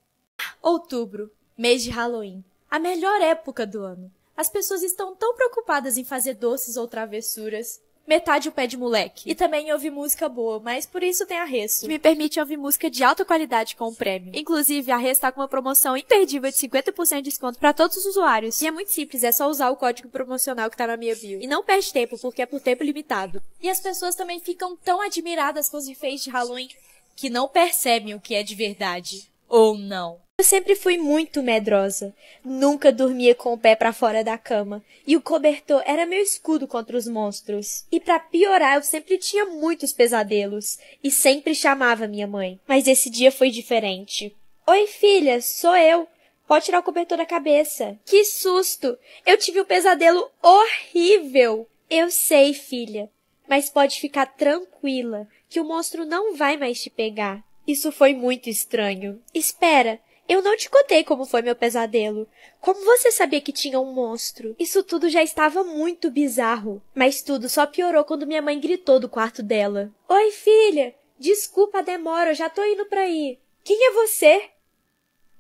[SPEAKER 1] Outubro, mês de Halloween. A melhor época do ano. As pessoas estão tão preocupadas em fazer doces ou travessuras metade o pé de moleque. E também ouvi música boa, mas por isso tem a Resso, que me permite ouvir música de alta qualidade com o prêmio. Inclusive, a Resso tá com uma promoção imperdível de 50% de desconto para todos os usuários. E é muito simples, é só usar o código promocional que tá na minha bio. E não perde tempo, porque é por tempo limitado. E as pessoas também ficam tão admiradas com os efeitos de Halloween que não percebem o que é de verdade. Ou não. Eu sempre fui muito medrosa. Nunca dormia com o pé para fora da cama, e o cobertor era meu escudo contra os monstros. E para piorar, eu sempre tinha muitos pesadelos e sempre chamava minha mãe. Mas esse dia foi diferente. Oi, filha, sou eu. Pode tirar o cobertor da cabeça. Que susto! Eu tive um pesadelo horrível. Eu sei, filha, mas pode ficar tranquila que o monstro não vai mais te pegar. Isso foi muito estranho. Espera, eu não te contei como foi meu pesadelo. Como você sabia que tinha um monstro? Isso tudo já estava muito bizarro. Mas tudo só piorou quando minha mãe gritou do quarto dela. Oi, filha! Desculpa a demora, eu já tô indo pra aí. Quem é você?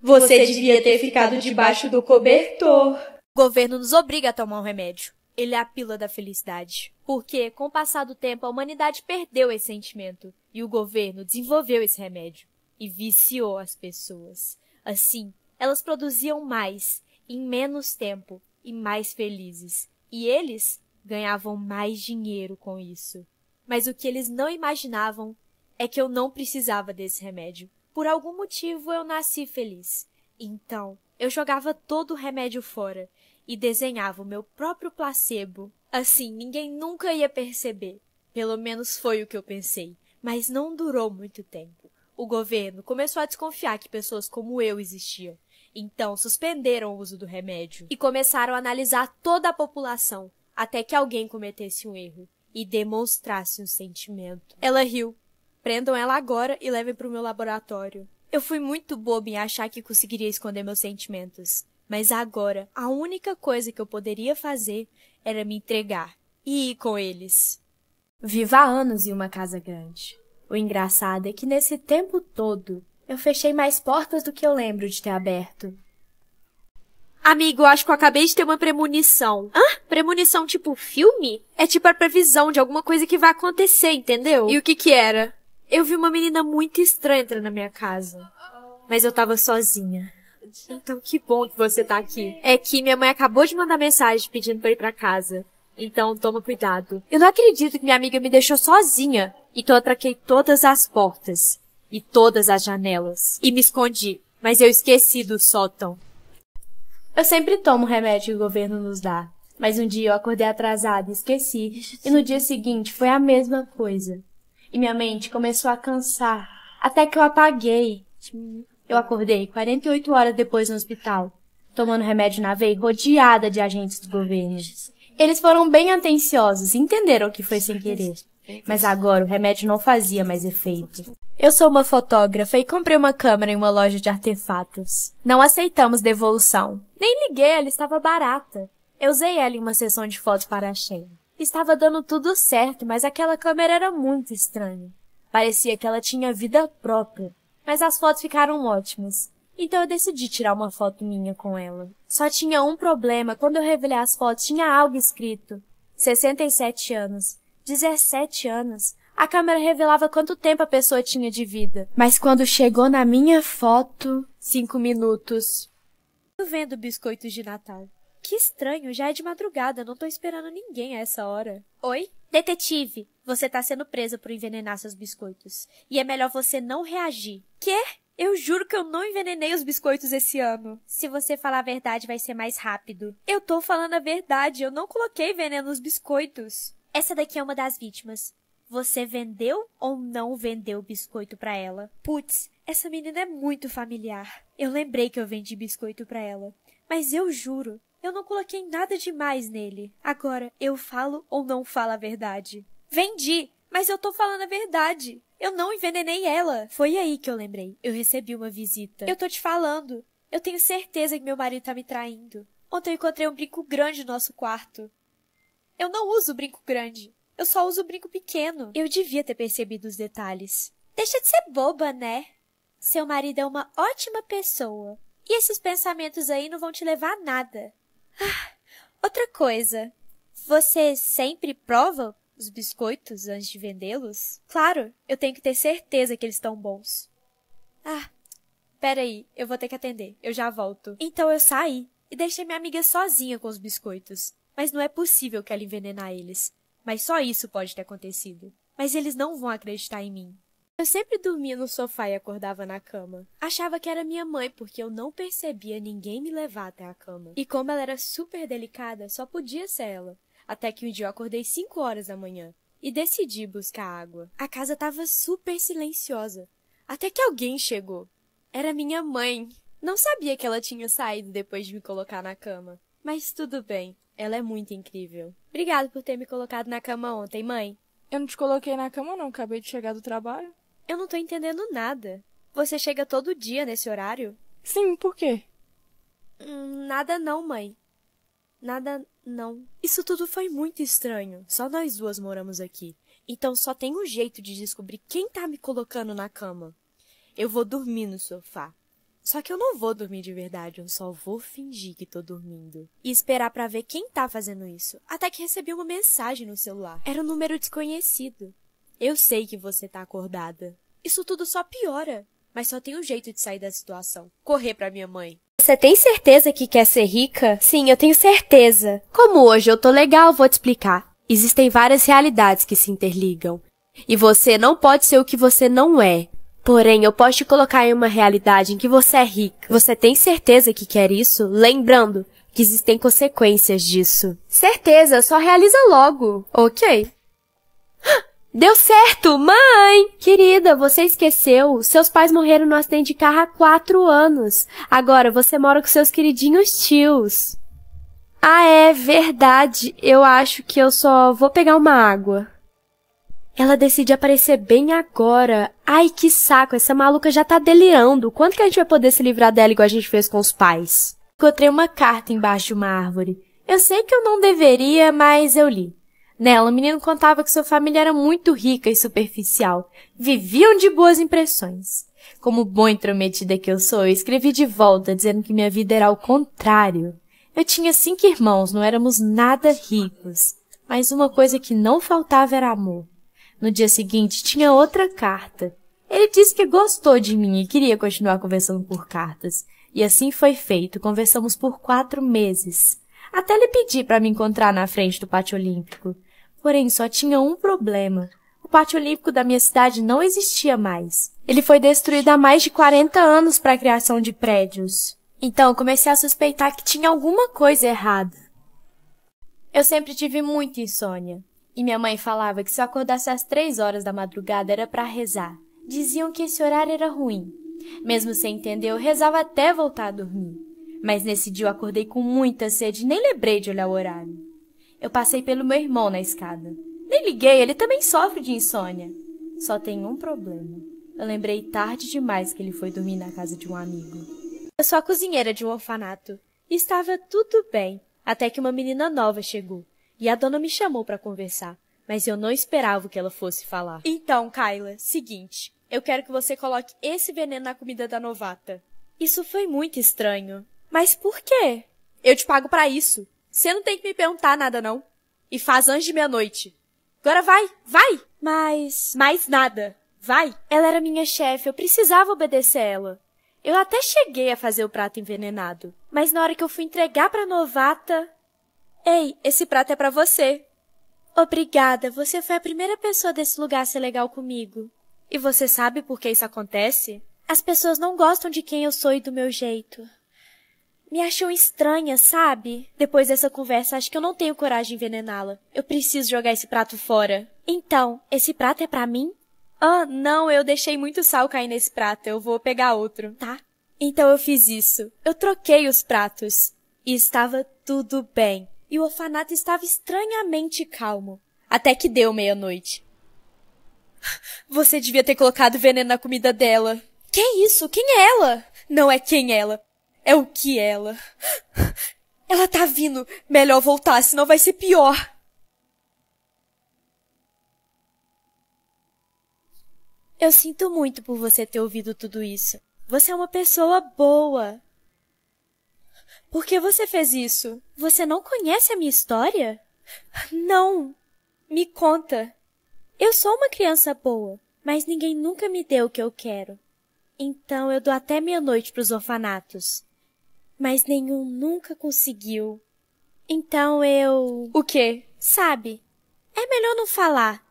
[SPEAKER 1] Você, você devia ter ficado debaixo do cobertor. O governo nos obriga a tomar um remédio. Ele é a pílula da felicidade. Porque, com o passar do tempo, a humanidade perdeu esse sentimento. E o governo desenvolveu esse remédio. E viciou as pessoas. Assim, elas produziam mais, em menos tempo e mais felizes, e eles ganhavam mais dinheiro com isso. Mas o que eles não imaginavam é que eu não precisava desse remédio. Por algum motivo eu nasci feliz. Então, eu jogava todo o remédio fora e desenhava o meu próprio placebo. Assim, ninguém nunca ia perceber. Pelo menos foi o que eu pensei, mas não durou muito tempo o governo começou a desconfiar que pessoas como eu existiam. Então, suspenderam o uso do remédio e começaram a analisar toda a população até que alguém cometesse um erro e demonstrasse um sentimento. Ela riu. Prendam ela agora e levem para o meu laboratório. Eu fui muito boba em achar que conseguiria esconder meus sentimentos, mas agora a única coisa que eu poderia fazer era me entregar e ir com eles. Viva anos em uma casa grande. O engraçado é que nesse tempo todo eu fechei mais portas do que eu lembro de ter aberto. Amigo, acho que eu acabei de ter uma premonição. Hã? Premonição tipo filme? É tipo a previsão de alguma coisa que vai acontecer, entendeu? E o que que era? Eu vi uma menina muito estranha entrar na minha casa. Mas eu tava sozinha. Então que bom que você tá aqui. É que minha mãe acabou de mandar mensagem pedindo pra ir pra casa. Então toma cuidado. Eu não acredito que minha amiga me deixou sozinha. Então eu traquei todas as portas e todas as janelas e me escondi, mas eu esqueci do sótão. Eu sempre tomo o remédio que o governo nos dá, mas um dia eu acordei atrasada e esqueci, e no dia seguinte foi a mesma coisa. E minha mente começou a cansar, até que eu apaguei. Eu acordei 48 horas depois no hospital, tomando remédio na veia rodeada de agentes do governo. Eles foram bem atenciosos, entenderam que foi sem querer. Mas agora o remédio não fazia mais efeito. Eu sou uma fotógrafa e comprei uma câmera em uma loja de artefatos. Não aceitamos devolução. Nem liguei, ela estava barata. Eu usei ela em uma sessão de fotos para a Shein. Estava dando tudo certo, mas aquela câmera era muito estranha. Parecia que ela tinha vida própria. Mas as fotos ficaram ótimas. Então eu decidi tirar uma foto minha com ela. Só tinha um problema, quando eu revelei as fotos tinha algo escrito. 67 anos. 17 anos. A câmera revelava quanto tempo a pessoa tinha de vida. Mas quando chegou na minha foto, cinco minutos. Tô vendo biscoitos de Natal. Que estranho, já é de madrugada, não tô esperando ninguém a essa hora. Oi? Detetive, você tá sendo presa por envenenar seus biscoitos. E é melhor você não reagir. Quê? Eu juro que eu não envenenei os biscoitos esse ano. Se você falar a verdade, vai ser mais rápido. Eu tô falando a verdade, eu não coloquei veneno nos biscoitos. Essa daqui é uma das vítimas. Você vendeu ou não vendeu o biscoito para ela? Putz, essa menina é muito familiar. Eu lembrei que eu vendi biscoito para ela. Mas eu juro, eu não coloquei nada demais nele. Agora, eu falo ou não falo a verdade? Vendi, mas eu tô falando a verdade. Eu não envenenei ela. Foi aí que eu lembrei. Eu recebi uma visita. Eu tô te falando. Eu tenho certeza que meu marido tá me traindo. Ontem eu encontrei um brinco grande no nosso quarto. Eu não uso brinco grande. Eu só uso brinco pequeno. Eu devia ter percebido os detalhes. Deixa de ser boba, né? Seu marido é uma ótima pessoa. E esses pensamentos aí não vão te levar a nada. Ah, outra coisa. Você sempre prova os biscoitos antes de vendê-los? Claro, eu tenho que ter certeza que eles estão bons. Ah, peraí, eu vou ter que atender, eu já volto. Então eu saí e deixei minha amiga sozinha com os biscoitos. Mas não é possível que ela envenenar eles. Mas só isso pode ter acontecido. Mas eles não vão acreditar em mim. Eu sempre dormia no sofá e acordava na cama. Achava que era minha mãe porque eu não percebia ninguém me levar até a cama. E como ela era super delicada, só podia ser ela até que um dia eu acordei cinco horas da manhã e decidi buscar água. A casa estava super silenciosa, até que alguém chegou. Era minha mãe. Não sabia que ela tinha saído depois de me colocar na cama. Mas tudo bem, ela é muito incrível. Obrigado por ter me colocado na cama ontem, mãe. Eu não te coloquei na cama, não. Acabei de chegar do trabalho. Eu não tô entendendo nada. Você chega todo dia nesse horário? Sim, por quê? Hum, nada não, mãe. Nada não. Isso tudo foi muito estranho. Só nós duas moramos aqui. Então só tem um jeito de descobrir quem tá me colocando na cama. Eu vou dormir no sofá. Só que eu não vou dormir de verdade, eu só vou fingir que tô dormindo. E esperar para ver quem tá fazendo isso. Até que recebi uma mensagem no celular. Era um número desconhecido. Eu sei que você tá acordada. Isso tudo só piora. Mas só tem um jeito de sair da situação. Correr pra minha mãe. Você tem certeza que quer ser rica? Sim, eu tenho certeza. Como hoje eu tô legal, vou te explicar. Existem várias realidades que se interligam. E você não pode ser o que você não é. Porém, eu posso te colocar em uma realidade em que você é rica. Você tem certeza que quer isso? Lembrando que existem consequências disso. Certeza, só realiza logo. Ok. Deu certo! Mãe! Querida, você esqueceu. Seus pais morreram no acidente de carro há quatro anos. Agora você mora com seus queridinhos tios. Ah, é verdade. Eu acho que eu só vou pegar uma água. Ela decide aparecer bem agora. Ai, que saco. Essa maluca já tá delirando. Quando que a gente vai poder se livrar dela igual a gente fez com os pais? Encontrei uma carta embaixo de uma árvore. Eu sei que eu não deveria, mas eu li. Nela, o menino contava que sua família era muito rica e superficial. Viviam de boas impressões. Como bom intrometida que eu sou, eu escrevi de volta dizendo que minha vida era ao contrário. Eu tinha cinco irmãos, não éramos nada ricos. Mas uma coisa que não faltava era amor. No dia seguinte, tinha outra carta. Ele disse que gostou de mim e queria continuar conversando por cartas. E assim foi feito. Conversamos por quatro meses. Até lhe pedi para me encontrar na frente do pátio olímpico. Porém, só tinha um problema. O pátio olímpico da minha cidade não existia mais. Ele foi destruído há mais de 40 anos para a criação de prédios. Então, comecei a suspeitar que tinha alguma coisa errada. Eu sempre tive muita insônia. E minha mãe falava que se eu acordasse às três horas da madrugada era para rezar. Diziam que esse horário era ruim. Mesmo sem entender, eu rezava até voltar a dormir. Mas nesse dia eu acordei com muita sede e nem lembrei de olhar o horário. Eu passei pelo meu irmão na escada. Nem liguei, ele também sofre de insônia. Só tem um problema. Eu lembrei tarde demais que ele foi dormir na casa de um amigo. Eu sou a cozinheira de um orfanato. e Estava tudo bem, até que uma menina nova chegou. E a dona me chamou para conversar, mas eu não esperava que ela fosse falar. Então, Kyla, seguinte, eu quero que você coloque esse veneno na comida da novata. Isso foi muito estranho. Mas por quê? Eu te pago para isso. Você não tem que me perguntar nada, não. E faz antes de meia-noite. Agora vai, vai! Mas. Mais nada. Vai! Ela era minha chefe, eu precisava obedecer ela. Eu até cheguei a fazer o prato envenenado, mas na hora que eu fui entregar pra novata. Ei, esse prato é para você. Obrigada, você foi a primeira pessoa desse lugar a ser legal comigo. E você sabe por que isso acontece? As pessoas não gostam de quem eu sou e do meu jeito me acham estranha, sabe? Depois dessa conversa, acho que eu não tenho coragem de envenená-la. Eu preciso jogar esse prato fora. Então, esse prato é para mim? Ah, não, eu deixei muito sal cair nesse prato. Eu vou pegar outro, tá? Então eu fiz isso. Eu troquei os pratos. E estava tudo bem. E o orfanato estava estranhamente calmo. Até que deu meia-noite. Você devia ter colocado veneno na comida dela. Que isso? Quem é ela? Não é quem é ela. É o que ela. Ela tá vindo. Melhor voltar, senão vai ser pior. Eu sinto muito por você ter ouvido tudo isso. Você é uma pessoa boa. Por que você fez isso? Você não conhece a minha história? Não. Me conta. Eu sou uma criança boa, mas ninguém nunca me deu o que eu quero. Então eu dou até meia-noite para os orfanatos mas nenhum nunca conseguiu. Então eu. O quê? Sabe? É melhor não falar.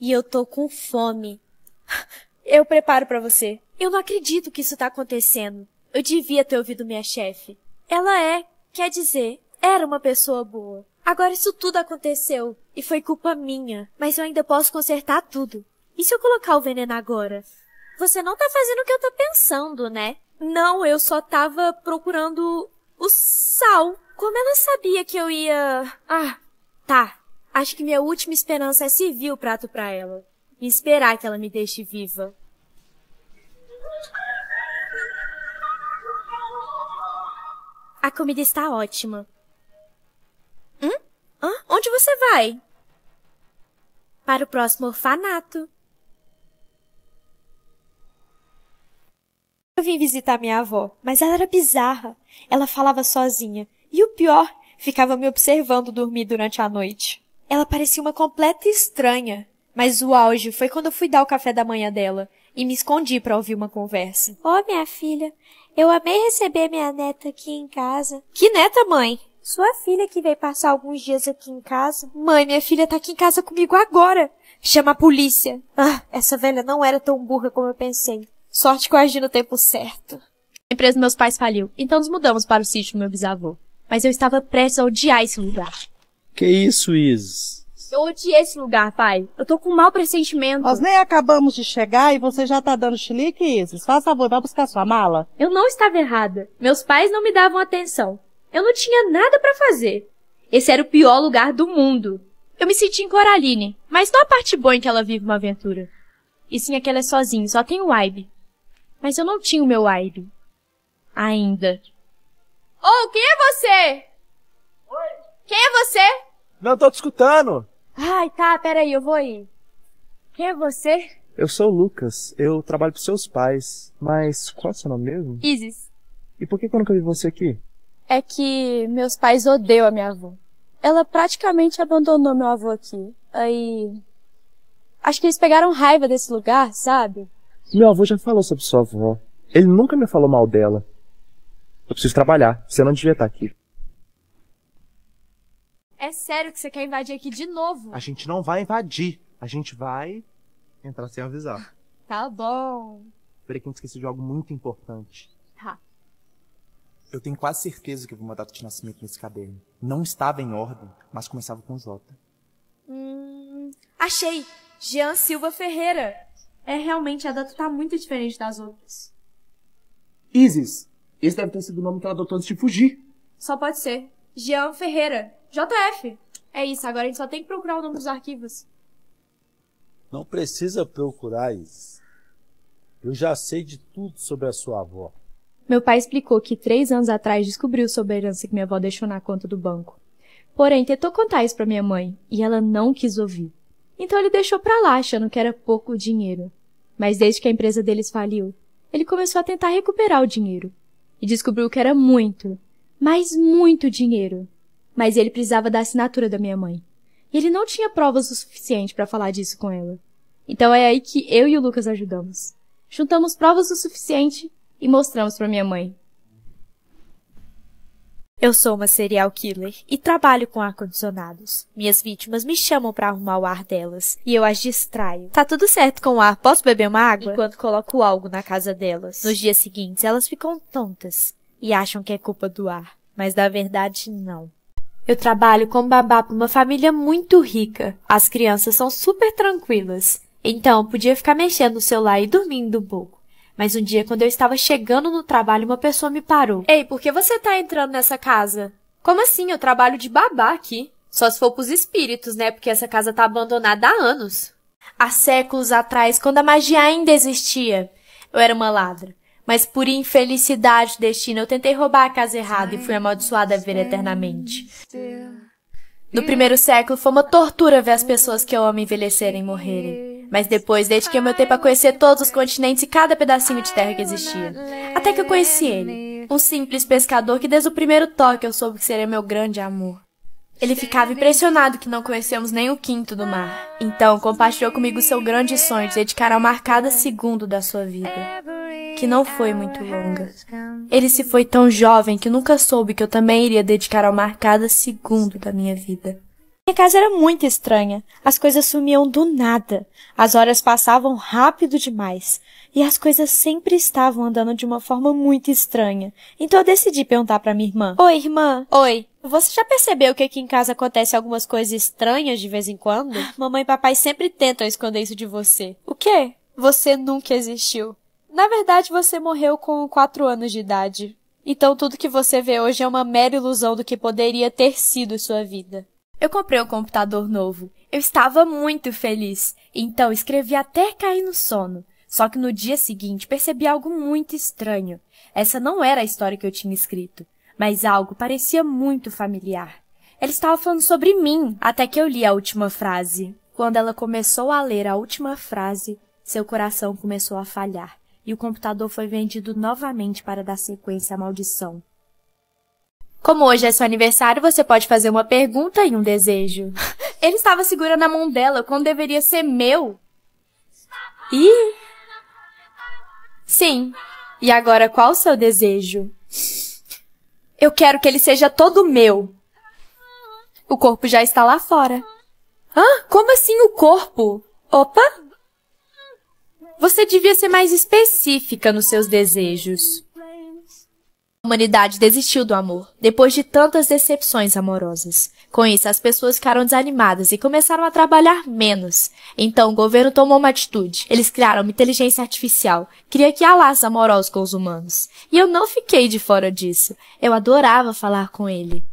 [SPEAKER 1] E eu tô com fome. Eu preparo para você. Eu não acredito que isso tá acontecendo. Eu devia ter ouvido minha chefe. Ela é, quer dizer, era uma pessoa boa. Agora isso tudo aconteceu e foi culpa minha, mas eu ainda posso consertar tudo. E se eu colocar o veneno agora? Você não tá fazendo o que eu tô pensando, né? Não, eu só tava procurando o sal. Como ela sabia que eu ia. Ah, tá. Acho que minha última esperança é servir o prato para ela. E esperar que ela me deixe viva. A comida está ótima. Hum? Hã? Onde você vai? Para o próximo orfanato. eu vim visitar minha avó, mas ela era bizarra. Ela falava sozinha. E o pior, ficava me observando dormir durante a noite. Ela parecia uma completa estranha. Mas o auge foi quando eu fui dar o café da manhã dela e me escondi para ouvir uma conversa. Ô, oh, minha filha, eu amei receber minha neta aqui em casa. Que neta, mãe? Sua filha que veio passar alguns dias aqui em casa. Mãe, minha filha tá aqui em casa comigo agora. Chama a polícia. Ah, essa velha não era tão burra como eu pensei. Sorte que eu agi no tempo certo. A empresa dos meus pais faliu, então nos mudamos para o sítio do meu bisavô. Mas eu estava prestes a odiar esse lugar. Que isso, Isis? Eu odiei esse lugar, pai. Eu tô com um mau pressentimento. Nós nem acabamos de chegar e você já tá dando chilique, Isis. Faz favor, vai buscar sua mala. Eu não estava errada. Meus pais não me davam atenção. Eu não tinha nada para fazer. Esse era o pior lugar do mundo. Eu me senti em Coraline, mas não a parte boa em que ela vive uma aventura. E sim, aquela é sozinha, só tem o Ibe mas eu não tinha o meu aire. Ainda. Ô, oh, quem é você? Oi? Quem é você? Não tô te escutando. Ai, tá, peraí, eu vou ir. Quem é você? Eu sou o Lucas, eu trabalho pros seus pais, mas qual é o seu nome mesmo? Isis. E por que eu nunca vi você aqui? É que meus pais odeiam a minha avó. Ela praticamente abandonou meu avô aqui. Aí. Acho que eles pegaram raiva desse lugar, sabe? Meu avô já falou sobre sua avó. Ele nunca me falou mal dela. Eu preciso trabalhar, você não devia estar aqui. É sério que você quer invadir aqui de novo? A gente não vai invadir. A gente vai entrar sem avisar. Tá bom. Peraí que a gente esqueceu de algo muito importante. Tá. Eu tenho quase certeza que eu vi uma data de nascimento nesse caderno. Não estava em ordem, mas começava com J. Hum, achei! Jean Silva Ferreira. É realmente, a data tá muito diferente das outras. Isis, esse deve ter sido o nome que ela adotou antes de fugir. Só pode ser. Jean Ferreira. JF. É isso, agora a gente só tem que procurar o nome dos arquivos. Não precisa procurar, Isis. Eu já sei de tudo sobre a sua avó. Meu pai explicou que três anos atrás descobriu sobre a herança que minha avó deixou na conta do banco. Porém, tentou contar isso para minha mãe e ela não quis ouvir. Então ele deixou para lá, achando que era pouco dinheiro. Mas desde que a empresa deles faliu, ele começou a tentar recuperar o dinheiro e descobriu que era muito, mas muito dinheiro. Mas ele precisava da assinatura da minha mãe. E ele não tinha provas o suficiente para falar disso com ela. Então é aí que eu e o Lucas ajudamos. Juntamos provas o suficiente e mostramos para minha mãe. Eu sou uma serial killer e trabalho com ar-condicionados. Minhas vítimas me chamam para arrumar o ar delas e eu as distraio. Tá tudo certo com o ar, posso beber uma água? Enquanto coloco algo na casa delas. Nos dias seguintes, elas ficam tontas e acham que é culpa do ar, mas na verdade não. Eu trabalho como babá para uma família muito rica. As crianças são super tranquilas, então eu podia ficar mexendo no celular e dormindo um pouco. Mas um dia, quando eu estava chegando no trabalho, uma pessoa me parou. Ei, por que você tá entrando nessa casa? Como assim? Eu trabalho de babá aqui. Só se for pros espíritos, né? Porque essa casa tá abandonada há anos. Há séculos atrás, quando a magia ainda existia, eu era uma ladra. Mas por infelicidade destino, eu tentei roubar a casa errada e fui amaldiçoada a ver eternamente. No primeiro século, foi uma tortura ver as pessoas que eu amo envelhecerem e morrerem. Mas depois dediquei meu tempo a conhecer todos os continentes e cada pedacinho de terra que existia. Até que eu conheci ele, um simples pescador que desde o primeiro toque eu soube que seria meu grande amor. Ele ficava impressionado que não conhecemos nem o quinto do mar. Então compartilhou comigo seu grande sonho de dedicar ao mar cada segundo da sua vida, que não foi muito longa. Ele se foi tão jovem que nunca soube que eu também iria dedicar ao mar cada segundo da minha vida. Minha casa era muito estranha. As coisas sumiam do nada. As horas passavam rápido demais. E as coisas sempre estavam andando de uma forma muito estranha. Então eu decidi perguntar para minha irmã. Oi, irmã. Oi. Você já percebeu que aqui em casa acontece algumas coisas estranhas de vez em quando? mamãe e papai sempre tentam esconder isso de você. O quê? Você nunca existiu. Na verdade, você morreu com quatro anos de idade. Então tudo que você vê hoje é uma mera ilusão do que poderia ter sido sua vida. Eu comprei um computador novo. Eu estava muito feliz, então escrevi até cair no sono. Só que no dia seguinte percebi algo muito estranho. Essa não era a história que eu tinha escrito, mas algo parecia muito familiar. Ela estava falando sobre mim até que eu li a última frase. Quando ela começou a ler a última frase, seu coração começou a falhar e o computador foi vendido novamente para dar sequência à maldição. Como hoje é seu aniversário, você pode fazer uma pergunta e um desejo. Ele estava segurando a mão dela quando deveria ser meu. E? Sim. E agora qual o seu desejo? Eu quero que ele seja todo meu. O corpo já está lá fora. Hã? Como assim o corpo? Opa! Você devia ser mais específica nos seus desejos. A humanidade desistiu do amor, depois de tantas decepções amorosas. Com isso, as pessoas ficaram desanimadas e começaram a trabalhar menos. Então, o governo tomou uma atitude. Eles criaram uma inteligência artificial, queria que há laços amorosos com os humanos. E eu não fiquei de fora disso. Eu adorava falar com ele.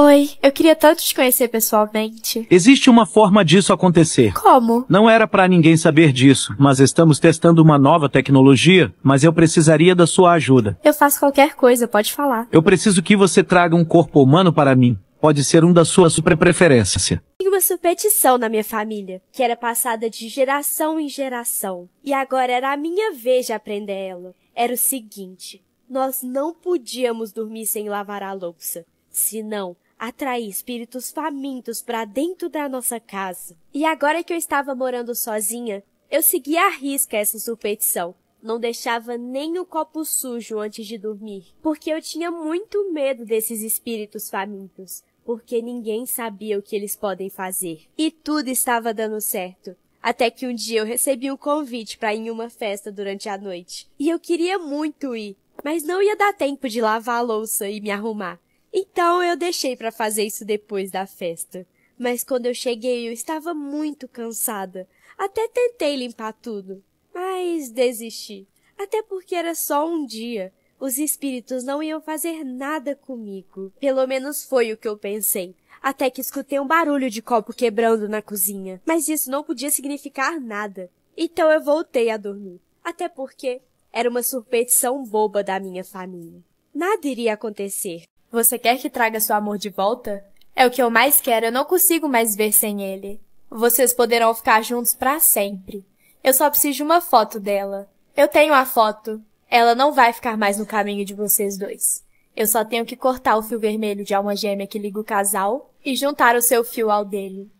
[SPEAKER 1] Oi, eu queria tanto te conhecer pessoalmente. Existe uma forma disso acontecer. Como? Não era para ninguém saber disso, mas estamos testando uma nova tecnologia, mas eu precisaria da sua ajuda. Eu faço qualquer coisa, pode falar. Eu preciso que você traga um corpo humano para mim. Pode ser um da sua super preferência. Tinha uma superstição na minha família, que era passada de geração em geração. E agora era a minha vez de aprender ela. Era o seguinte, nós não podíamos dormir sem lavar a louça. Senão, atrair espíritos famintos para dentro da nossa casa. E agora que eu estava morando sozinha, eu seguia à risca essa superstição. Não deixava nem o copo sujo antes de dormir, porque eu tinha muito medo desses espíritos famintos, porque ninguém sabia o que eles podem fazer. E tudo estava dando certo. Até que um dia eu recebi um convite para ir em uma festa durante a noite. E eu queria muito ir, mas não ia dar tempo de lavar a louça e me arrumar. Então eu deixei para fazer isso depois da festa. Mas quando eu cheguei, eu estava muito cansada. Até tentei limpar tudo, mas desisti. Até porque era só um dia. Os espíritos não iam fazer nada comigo. Pelo menos foi o que eu pensei. Até que escutei um barulho de copo quebrando na cozinha. Mas isso não podia significar nada. Então eu voltei a dormir. Até porque era uma surpresa boba da minha família. Nada iria acontecer. Você quer que traga seu amor de volta? É o que eu mais quero, eu não consigo mais ver sem ele. Vocês poderão ficar juntos para sempre. Eu só preciso de uma foto dela. Eu tenho a foto. Ela não vai ficar mais no caminho de vocês dois. Eu só tenho que cortar o fio vermelho de alma gêmea que liga o casal e juntar o seu fio ao dele.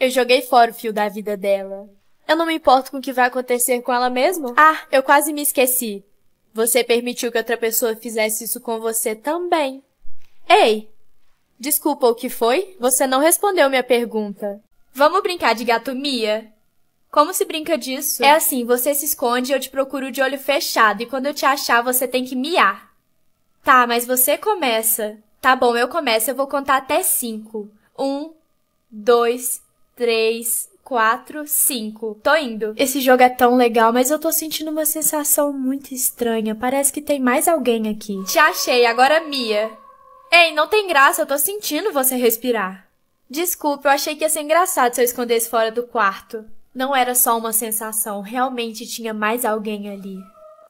[SPEAKER 1] Eu joguei fora o fio da vida dela. Eu não me importo com o que vai acontecer com ela mesmo. Ah, eu quase me esqueci. Você permitiu que outra pessoa fizesse isso com você também. Ei! Desculpa o que foi? Você não respondeu minha pergunta. Vamos brincar de gato Mia? Como se brinca disso? É assim, você se esconde e eu te procuro de olho fechado, e quando eu te achar, você tem que miar. Tá, mas você começa. Tá bom, eu começo, eu vou contar até cinco. Um, dois, três, quatro, cinco. Tô indo. Esse jogo é tão legal, mas eu tô sentindo uma sensação muito estranha. Parece que tem mais alguém aqui. Te achei, agora é Mia. Ei, não tem graça, eu tô sentindo você respirar. Desculpa, eu achei que ia ser engraçado se eu escondesse fora do quarto. Não era só uma sensação, realmente tinha mais alguém ali.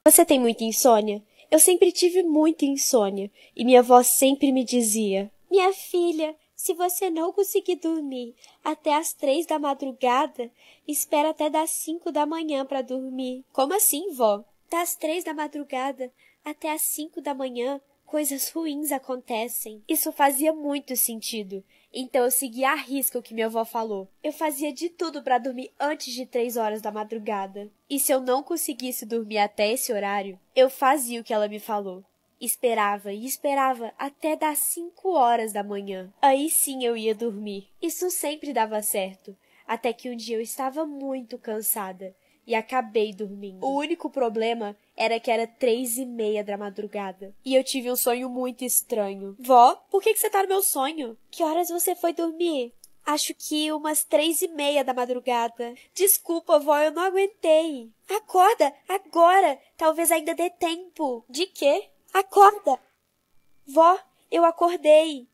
[SPEAKER 1] Você tem muita insônia? Eu sempre tive muita insônia, e minha avó sempre me dizia: Minha filha, se você não conseguir dormir até as três da madrugada, espera até das cinco da manhã para dormir. Como assim, vó? Das três da madrugada até as cinco da manhã, coisas ruins acontecem. Isso fazia muito sentido. Então eu seguia à risca o que minha avó falou. Eu fazia de tudo para dormir antes de três horas da madrugada. E se eu não conseguisse dormir até esse horário, eu fazia o que ela me falou. Esperava e esperava até das cinco horas da manhã. Aí sim eu ia dormir. Isso sempre dava certo, até que um dia eu estava muito cansada e acabei dormindo. O único problema era que era três e meia da madrugada e eu tive um sonho muito estranho. Vó, por que, que você tá no meu sonho? Que horas você foi dormir? Acho que umas três e meia da madrugada. Desculpa, vó, eu não aguentei. Acorda, agora! Talvez ainda dê tempo. De quê? Acorda! Vó, eu acordei!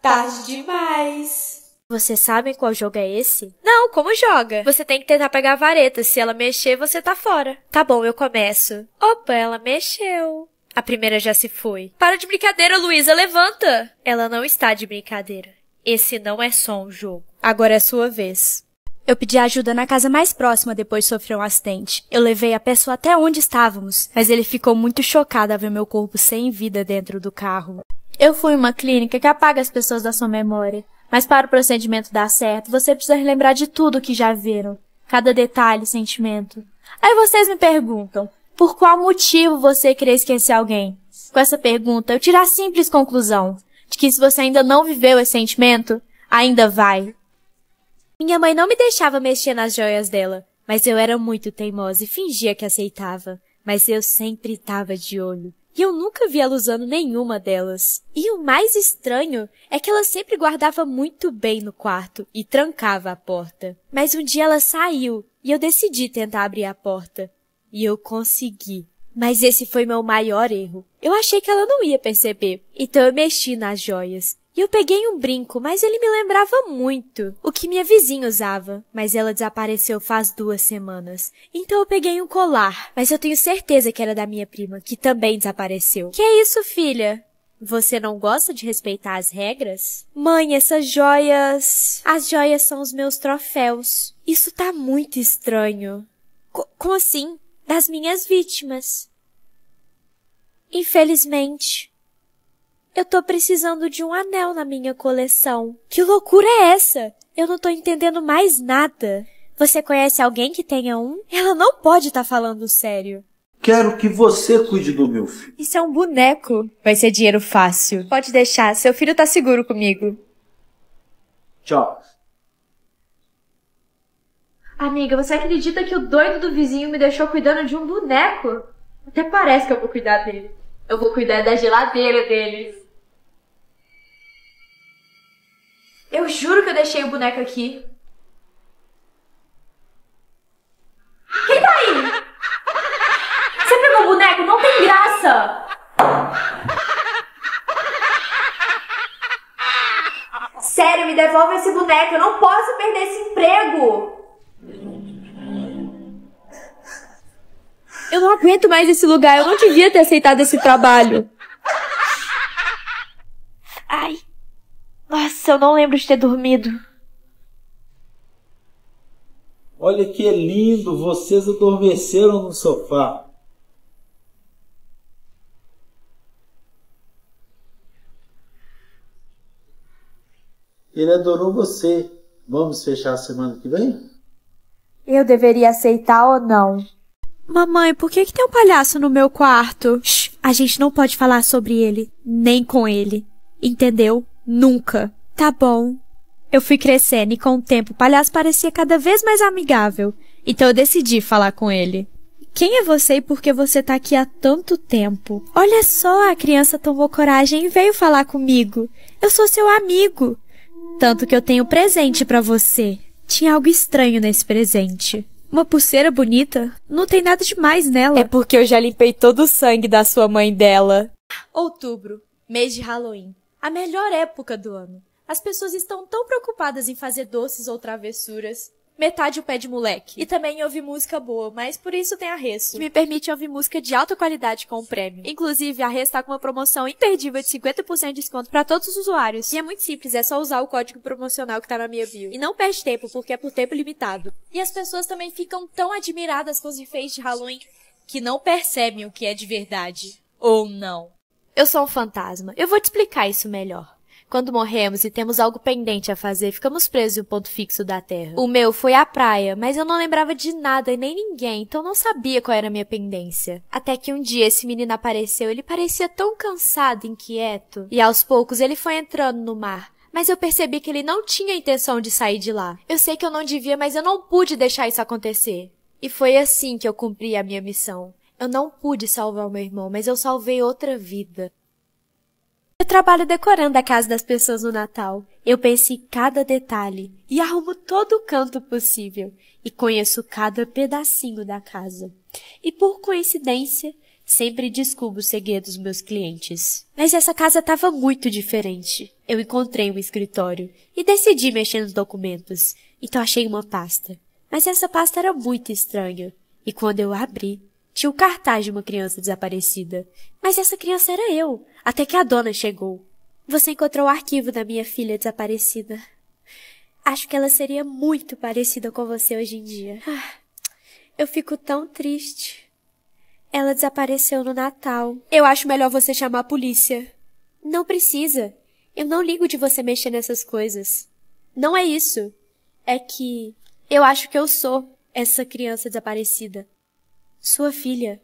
[SPEAKER 1] Tarde demais! Vocês sabem qual jogo é esse? Não, como joga? Você tem que tentar pegar a vareta. Se ela mexer, você tá fora. Tá bom, eu começo. Opa, ela mexeu. A primeira já se foi. Para de brincadeira, Luísa, levanta! Ela não está de brincadeira. Esse não é só um jogo. Agora é sua vez. Eu pedi ajuda na casa mais próxima depois de sofrer um acidente. Eu levei a pessoa até onde estávamos, mas ele ficou muito chocado ao ver meu corpo sem vida dentro do carro. Eu fui uma clínica que apaga as pessoas da sua memória. Mas para o procedimento dar certo, você precisa lembrar de tudo o que já viram. Cada detalhe, sentimento. Aí vocês me perguntam, por qual motivo você queria esquecer alguém? Com essa pergunta, eu tiro a simples conclusão de que se você ainda não viveu esse sentimento, ainda vai. Minha mãe não me deixava mexer nas joias dela, mas eu era muito teimosa e fingia que aceitava. Mas eu sempre estava de olho, e eu nunca vi ela usando nenhuma delas. E o mais estranho é que ela sempre guardava muito bem no quarto e trancava a porta. Mas um dia ela saiu, e eu decidi tentar abrir a porta. E eu consegui. Mas esse foi meu maior erro. Eu achei que ela não ia perceber, então eu mexi nas joias e eu peguei um brinco, mas ele me lembrava muito o que minha vizinha usava, mas ela desapareceu faz duas semanas. Então eu peguei um colar, mas eu tenho certeza que era da minha prima, que também desapareceu. Que é isso, filha? Você não gosta de respeitar as regras? Mãe, essas joias. As joias são os meus troféus. Isso tá muito estranho. C como assim? Das minhas vítimas. Infelizmente, eu tô precisando de um anel na minha coleção. Que loucura é essa? Eu não tô entendendo mais nada. Você conhece alguém que tenha um? Ela não pode estar tá falando sério. Quero que você cuide do meu filho. Isso é um boneco. Vai ser dinheiro fácil. Pode deixar, seu filho tá seguro comigo. Tchau. Amiga, você acredita que o doido do vizinho me deixou cuidando de um boneco? Até parece que eu vou cuidar dele. Eu vou cuidar da geladeira deles. Eu juro que eu deixei o boneco aqui. Quem tá aí? Você pegou o boneco? Não tem graça! Sério, me devolve esse boneco. Eu não posso perder esse emprego. Eu não aguento mais esse lugar. Eu não devia ter aceitado esse trabalho. Ai. Nossa, eu não lembro de ter dormido. Olha que lindo, vocês adormeceram no sofá. Ele adorou você. Vamos fechar a semana que vem? Eu deveria aceitar ou não? Mamãe, por que, que tem um palhaço no meu quarto? Shh, a gente não pode falar sobre ele, nem com ele. Entendeu? Nunca. Tá bom. Eu fui crescendo e com o tempo o palhaço parecia cada vez mais amigável, então eu decidi falar com ele. Quem é você e por que você tá aqui há tanto tempo? Olha só, a criança tomou coragem e veio falar comigo. Eu sou seu amigo. Tanto que eu tenho presente para você. Tinha algo estranho nesse presente. Uma pulseira bonita? Não tem nada demais nela. É porque eu já limpei todo o sangue da sua mãe dela. Outubro, mês de Halloween a melhor época do ano. As pessoas estão tão preocupadas em fazer doces ou travessuras. Metade o pé de moleque. E também ouvi música boa, mas por isso tem a que me permite ouvir música de alta qualidade com o prêmio. Inclusive, a tá com uma promoção imperdível de 50% de desconto para todos os usuários. E é muito simples, é só usar o código promocional que tá na minha bio. E não perde tempo, porque é por tempo limitado. E as pessoas também ficam tão admiradas com os efeitos de Halloween que não percebem o que é de verdade. Ou não. Eu sou um fantasma. Eu vou te explicar isso melhor. Quando morremos e temos algo pendente a fazer, ficamos presos em um ponto fixo da Terra. O meu foi à praia, mas eu não lembrava de nada e nem ninguém, então não sabia qual era a minha pendência. Até que um dia esse menino apareceu, ele parecia tão cansado e inquieto. E aos poucos ele foi entrando no mar. Mas eu percebi que ele não tinha intenção de sair de lá. Eu sei que eu não devia, mas eu não pude deixar isso acontecer. E foi assim que eu cumpri a minha missão. Eu não pude salvar o meu irmão, mas eu salvei outra vida. Eu trabalho decorando a casa das pessoas no Natal. Eu penso em cada detalhe e arrumo todo o canto possível e conheço cada pedacinho da casa. E por coincidência, sempre descubro o segredos dos meus clientes. Mas essa casa estava muito diferente. Eu encontrei um escritório e decidi mexer nos documentos, então achei uma pasta. Mas essa pasta era muito estranha e quando eu abri, tinha o cartaz de uma criança desaparecida. Mas essa criança era eu, até que a dona chegou. Você encontrou o arquivo da minha filha desaparecida. Acho que ela seria muito parecida com você hoje em dia. Ah, eu fico tão triste. Ela desapareceu no Natal. Eu acho melhor você chamar a polícia. Não precisa. Eu não ligo de você mexer nessas coisas. Não é isso. É que eu acho que eu sou essa criança desaparecida. Sua filha.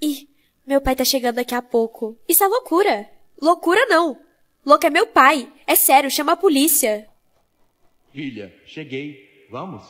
[SPEAKER 1] Ih, meu pai tá chegando daqui a pouco. Isso é loucura! Loucura não! Louco é meu pai! É sério, chama a polícia! Filha, cheguei. Vamos?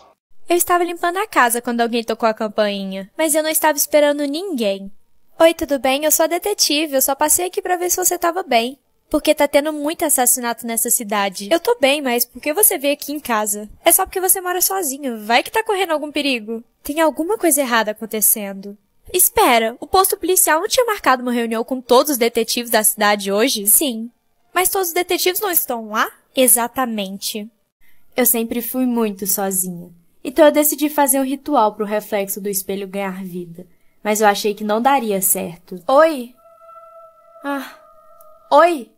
[SPEAKER 1] Eu estava limpando a casa quando alguém tocou a campainha, mas eu não estava esperando ninguém. Oi, tudo bem? Eu sou a detetive, eu só passei aqui para ver se você estava bem. Porque tá tendo muito assassinato nessa cidade. Eu tô bem, mas por que você veio aqui em casa? É só porque você mora sozinho. Vai que tá correndo algum perigo. Tem alguma coisa errada acontecendo. Espera, o posto policial não tinha marcado uma reunião com todos os detetives da cidade hoje? Sim. Mas todos os detetives não estão lá? Exatamente. Eu sempre fui muito sozinha. Então eu decidi fazer um ritual para o reflexo do espelho ganhar vida. Mas eu achei que não daria certo. Oi? Ah. Oi?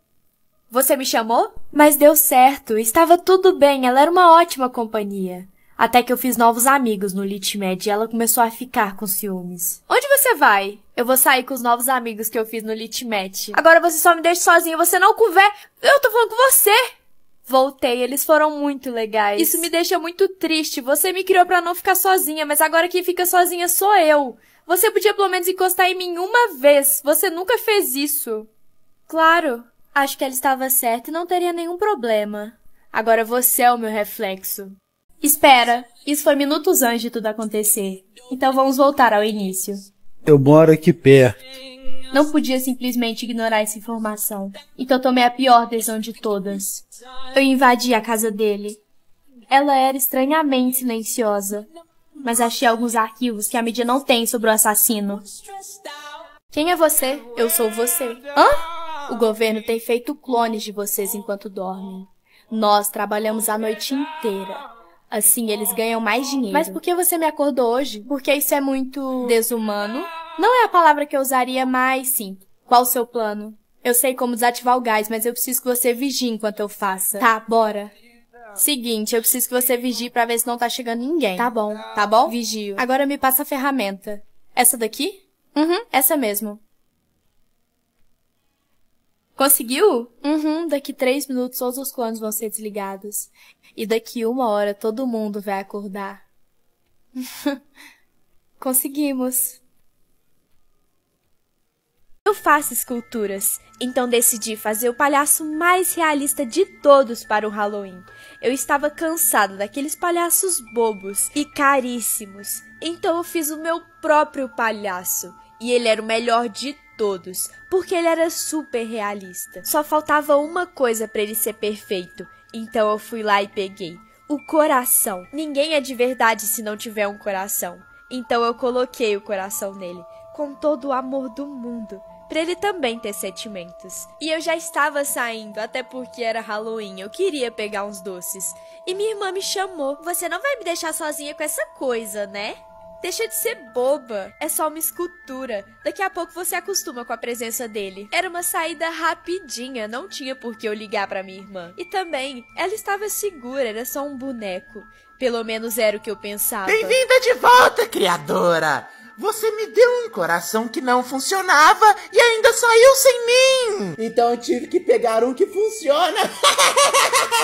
[SPEAKER 1] Você me chamou? Mas deu certo. Estava tudo bem. Ela era uma ótima companhia. Até que eu fiz novos amigos no Litmed e ela começou a ficar com ciúmes. Onde você vai? Eu vou sair com os novos amigos que eu fiz no Litmet. Agora você só me deixa sozinha, você não conversa. Eu tô falando com você! Voltei, eles foram muito legais. Isso me deixa muito triste. Você me criou para não ficar sozinha, mas agora quem fica sozinha sou eu. Você podia pelo menos encostar em mim uma vez. Você nunca fez isso. Claro, acho que ela estava certa e não teria nenhum problema. Agora você é o meu reflexo. Espera, isso foi minutos antes de tudo acontecer. Então vamos voltar ao início. Eu moro aqui perto. Não podia simplesmente ignorar essa informação, então tomei a pior decisão de todas. Eu invadi a casa dele. Ela era estranhamente silenciosa, mas achei alguns arquivos que a mídia não tem sobre o assassino. Quem é você? Eu sou você. Hã? O governo tem feito clones de vocês enquanto dormem. Nós trabalhamos a noite inteira. Assim, eles ganham mais dinheiro. Mas por que você me acordou hoje? Porque isso é muito desumano. Não é a palavra que eu usaria, mas sim. Qual o seu plano? Eu sei como desativar o gás, mas eu preciso que você vigie enquanto eu faça. Tá, bora. Seguinte, eu preciso que você vigie para ver se não tá chegando ninguém. Tá bom. Tá bom? Vigio. Agora me passa a ferramenta. Essa daqui? Uhum, essa mesmo. Conseguiu? Uhum, daqui três minutos todos os clones vão ser desligados. E daqui uma hora todo mundo vai acordar. Conseguimos. Eu faço esculturas, então decidi fazer o palhaço mais realista de todos para o Halloween. Eu estava cansada daqueles palhaços bobos e caríssimos, então eu fiz o meu próprio palhaço. E ele era o melhor de todos, porque ele era super realista. Só faltava uma coisa para ele ser perfeito, então eu fui lá e peguei o coração. Ninguém é de verdade se não tiver um coração. Então eu coloquei o coração nele, com todo o amor do mundo, para ele também ter sentimentos. E eu já estava saindo, até porque era Halloween, eu queria pegar uns doces. E minha irmã me chamou: "Você não vai me deixar sozinha com essa coisa, né?" Deixa de ser boba. É só uma escultura. Daqui a pouco você acostuma com a presença dele. Era uma saída rapidinha, não tinha por que eu ligar para minha irmã. E também, ela estava segura, era só um boneco. Pelo menos era o que eu pensava. Bem-vinda de volta, criadora! Você me deu um coração que não funcionava e ainda saiu sem mim! Então eu tive que pegar um que funciona!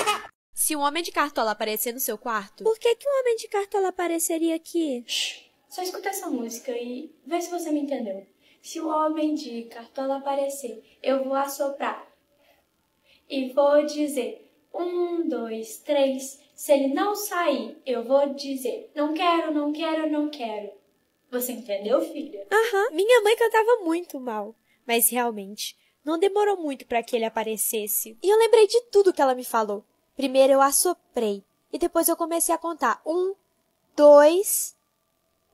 [SPEAKER 1] Se um homem de cartola aparecer no seu quarto. Por que, que um homem de cartola apareceria aqui? Shhh. Só escuta essa música e vê se você me entendeu. Se o homem de cartola aparecer, eu vou assoprar e vou dizer: um, dois, três. Se ele não sair, eu vou dizer: não quero, não quero, não quero. Você entendeu, filha? Aham, uhum. minha mãe cantava muito mal, mas realmente não demorou muito para que ele aparecesse. E eu lembrei de tudo que ela me falou. Primeiro eu assoprei e depois eu comecei a contar: um, dois,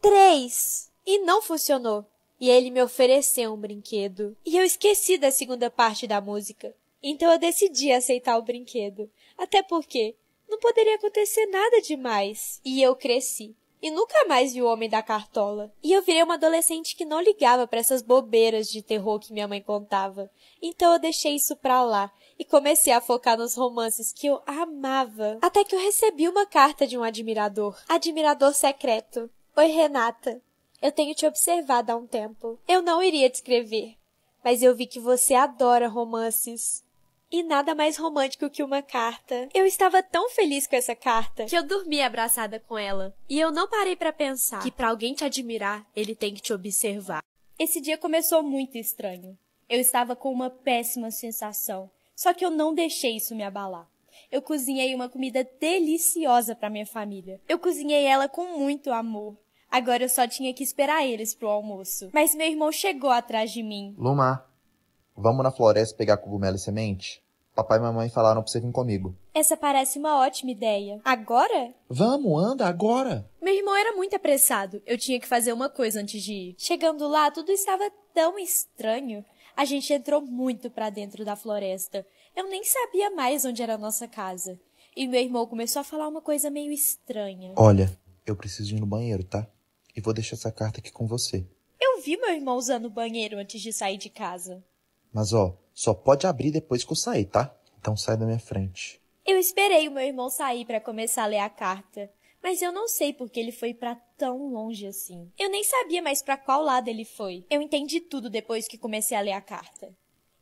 [SPEAKER 1] Três! E não funcionou. E ele me ofereceu um brinquedo. E eu esqueci da segunda parte da música. Então eu decidi aceitar o brinquedo. Até porque não poderia acontecer nada demais. E eu cresci. E nunca mais vi o Homem da Cartola. E eu virei uma adolescente que não ligava para essas bobeiras de terror que minha mãe contava. Então eu deixei isso pra lá e comecei a focar nos romances que eu amava. Até que eu recebi uma carta de um admirador. Admirador secreto. Oi, Renata. Eu tenho te observado há um tempo. Eu não iria te escrever, mas eu vi que você adora romances. E nada mais romântico que uma carta. Eu estava tão feliz com essa carta que eu dormi abraçada com ela. E eu não parei para pensar que para alguém te admirar, ele tem que te observar. Esse dia começou muito estranho. Eu estava com uma péssima sensação, só que eu não deixei isso me abalar. Eu cozinhei uma comida deliciosa para minha família. Eu cozinhei ela com muito amor Agora eu só tinha que esperar eles pro almoço. Mas meu irmão chegou atrás de mim. Luma, vamos na floresta pegar cogumelo e semente? Papai e mamãe falaram pra você vir comigo. Essa parece uma ótima ideia. Agora? Vamos, anda, agora! Meu irmão era muito apressado. Eu tinha que fazer uma coisa antes de ir. Chegando lá, tudo estava tão estranho. A gente entrou muito para dentro da floresta. Eu nem sabia mais onde era a nossa casa. E meu irmão começou a falar uma coisa meio estranha. Olha, eu preciso ir no banheiro, tá? e vou deixar essa carta aqui com você. Eu vi meu irmão usando o banheiro antes de sair de casa. Mas ó, só pode abrir depois que eu sair, tá? Então sai da minha frente. Eu esperei o meu irmão sair para começar a ler a carta, mas eu não sei porque ele foi para tão longe assim. Eu nem sabia mais para qual lado ele foi. Eu entendi tudo depois que comecei a ler a carta.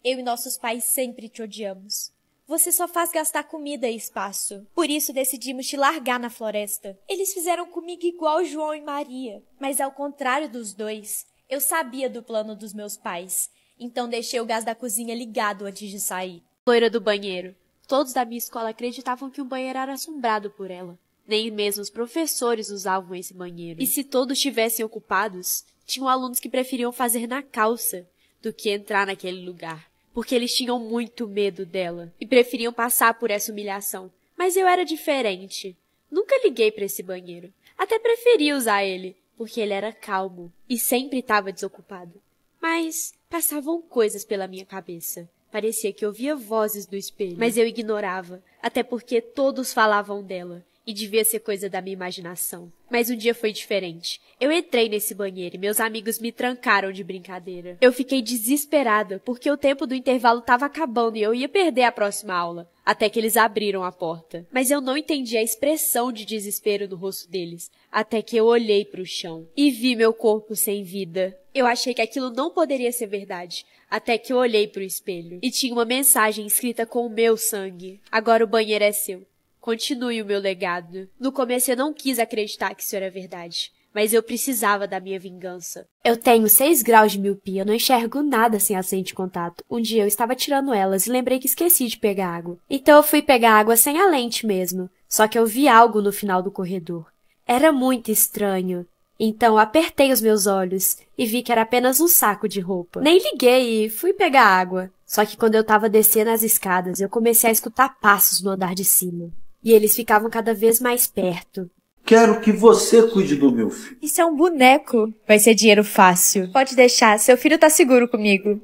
[SPEAKER 1] Eu e nossos pais sempre te odiamos você só faz gastar comida e espaço. Por isso decidimos te largar na floresta. Eles fizeram comigo igual João e Maria, mas ao contrário dos dois, eu sabia do plano dos meus pais, então deixei o gás da cozinha ligado antes de sair. Loira do banheiro. Todos da minha escola acreditavam que o banheiro era assombrado por ela. Nem mesmo os professores usavam esse banheiro. E se todos estivessem ocupados, tinham alunos que preferiam fazer na calça do que entrar naquele lugar porque eles tinham muito medo dela e preferiam passar por essa humilhação. Mas eu era diferente. Nunca liguei para esse banheiro. Até preferi usar ele, porque ele era calmo e sempre estava desocupado. Mas passavam coisas pela minha cabeça. Parecia que ouvia vozes do espelho, mas eu ignorava, até porque todos falavam dela e devia ser coisa da minha imaginação. Mas um dia foi diferente. Eu entrei nesse banheiro e meus amigos me trancaram de brincadeira. Eu fiquei desesperada, porque o tempo do intervalo estava acabando e eu ia perder a próxima aula, até que eles abriram a porta. Mas eu não entendi a expressão de desespero no rosto deles, até que eu olhei para o chão e vi meu corpo sem vida. Eu achei que aquilo não poderia ser verdade, até que eu olhei para o espelho e tinha uma mensagem escrita com o meu sangue. Agora o banheiro é seu. Continue o meu legado. No começo eu não quis acreditar que isso era verdade, mas eu precisava da minha vingança. Eu tenho 6 graus de miopia, não enxergo nada sem acente de contato. Um dia eu estava tirando elas e lembrei que esqueci de pegar água. Então eu fui pegar água sem a lente mesmo, só que eu vi algo no final do corredor. Era muito estranho. Então apertei os meus olhos e vi que era apenas um saco de roupa. Nem liguei e fui pegar água. Só que quando eu estava descendo as escadas, eu comecei a escutar passos no andar de cima e eles ficavam cada vez mais perto. Quero que você cuide do meu filho. Isso é um boneco. Vai ser dinheiro fácil. Pode deixar, seu filho tá seguro comigo.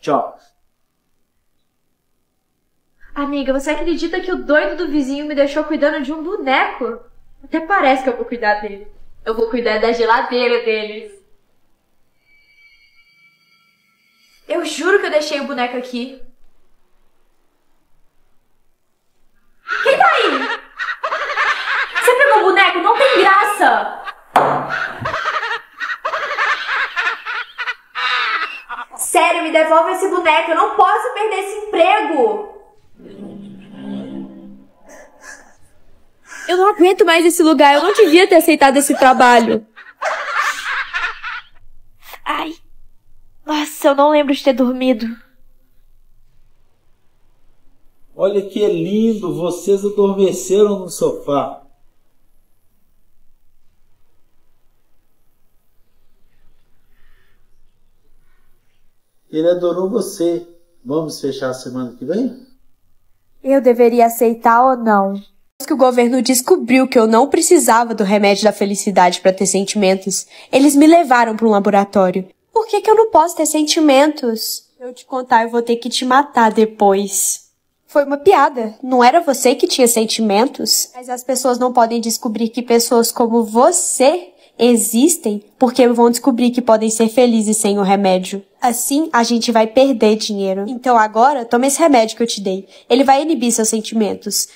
[SPEAKER 1] Tchau. Amiga, você acredita que o doido do vizinho me deixou cuidando de um boneco? Até parece que eu vou cuidar dele. Eu vou cuidar da geladeira deles. Eu juro que eu deixei o boneco aqui. Quem tá aí? Você pegou o boneco? Não tem graça! Sério, me devolve esse boneco. Eu não posso perder esse emprego. Eu não aguento mais esse lugar. Eu não devia ter aceitado esse trabalho. Ai. Nossa, eu não lembro de ter dormido. Olha que lindo, vocês adormeceram no sofá. Ele adorou você. Vamos fechar a semana que vem? Eu deveria aceitar ou não? que o governo descobriu que eu não precisava do remédio da felicidade para ter sentimentos, eles me levaram para um laboratório. Por que, que eu não posso ter sentimentos? Eu te contar, eu vou ter que te matar depois. Foi uma piada. Não era você que tinha sentimentos. Mas as pessoas não podem descobrir que pessoas como você existem porque vão descobrir que podem ser felizes sem o remédio. Assim, a gente vai perder dinheiro. Então agora, toma esse remédio que eu te dei. Ele vai inibir seus sentimentos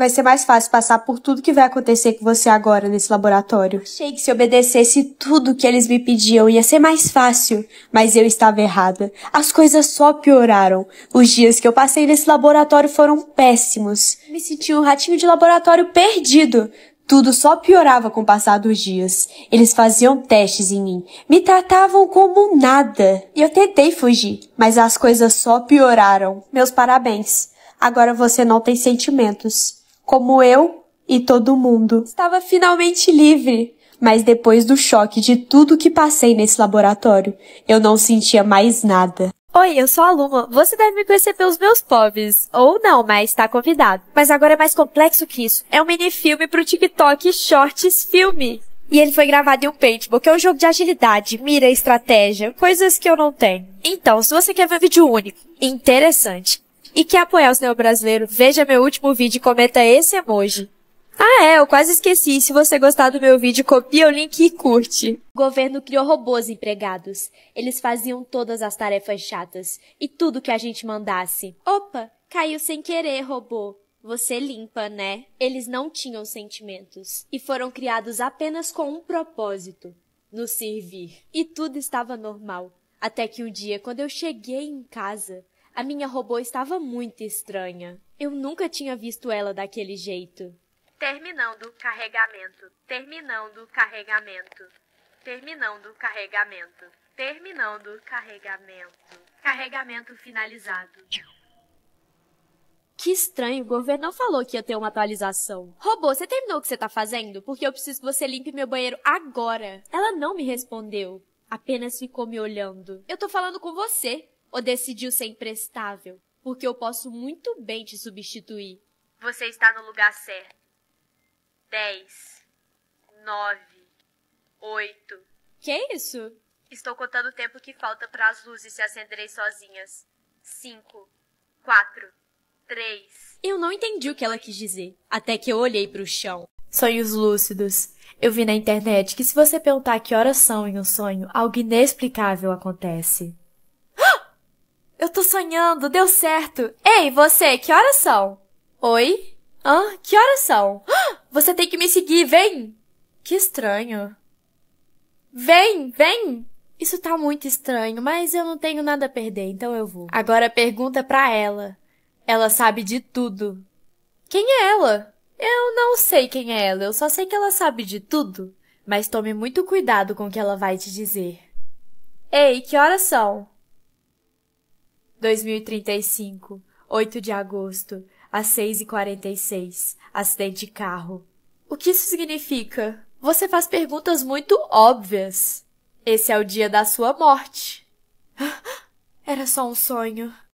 [SPEAKER 1] vai ser mais fácil passar por tudo que vai acontecer com você agora nesse laboratório. Achei que se obedecesse tudo que eles me pediam ia ser mais fácil, mas eu estava errada. As coisas só pioraram. Os dias que eu passei nesse laboratório foram péssimos. Me senti um ratinho de laboratório perdido. Tudo só piorava com o passar dos dias. Eles faziam testes em mim, me tratavam como nada. E eu tentei fugir, mas as coisas só pioraram. Meus parabéns. Agora você não tem sentimentos como eu e todo mundo. Estava finalmente livre, mas depois do choque de tudo que passei nesse laboratório, eu não sentia mais nada. Oi, eu sou a Luma. Você deve me conhecer pelos meus pobres. Ou não, mas tá convidado. Mas agora é mais complexo que isso. É um minifilme pro TikTok Shorts Filme. E ele foi gravado em um paintball, que é um jogo de agilidade, mira, estratégia, coisas que eu não tenho. Então, se você quer ver um vídeo único, interessante, e quer apoiar o cinema brasileiro, veja meu último vídeo e comenta esse emoji. Ah é, eu quase esqueci. Se você gostar do meu vídeo, copia o link e curte. O governo criou robôs empregados. Eles faziam todas as tarefas chatas e tudo que a gente mandasse. Opa, caiu sem querer, robô. Você limpa, né? Eles não tinham sentimentos e foram criados apenas com um propósito: nos servir. E tudo estava normal. Até que um dia, quando eu cheguei em casa, a minha robô estava muito estranha. Eu nunca tinha visto ela daquele jeito. Terminando carregamento. Terminando carregamento. Terminando carregamento. Terminando carregamento. Carregamento finalizado. Que estranho, o governo não falou que ia ter uma atualização. Robô, você terminou o que você tá fazendo? Porque eu preciso que você limpe meu banheiro agora. Ela não me respondeu. Apenas ficou me olhando. Eu tô falando com você. Ou decidiu ser imprestável? Porque eu posso muito bem te substituir. Você está no lugar certo. Dez. Nove. Oito. Que isso? Estou contando o tempo que falta para as luzes se acenderem sozinhas. Cinco. Quatro. Três. Eu não entendi o que ela quis dizer, até que eu olhei para o chão. Sonhos lúcidos. Eu vi na internet que se você perguntar que horas são em um sonho, algo inexplicável acontece. Eu tô sonhando, deu certo. Ei, você, que horas são? Oi? Hã? Que horas são? Ah, você tem que me seguir, vem! Que estranho. Vem, vem! Isso tá muito estranho, mas eu não tenho nada a perder, então eu vou. Agora pergunta pra ela. Ela sabe de tudo. Quem é ela? Eu não sei quem é ela, eu só sei que ela sabe de tudo. Mas tome muito cuidado com o que ela vai te dizer. Ei, que horas são? 2035, 8 de agosto, às 6h46, acidente de carro. O que isso significa? Você faz perguntas muito óbvias. Esse é o dia da sua morte. Era só um sonho.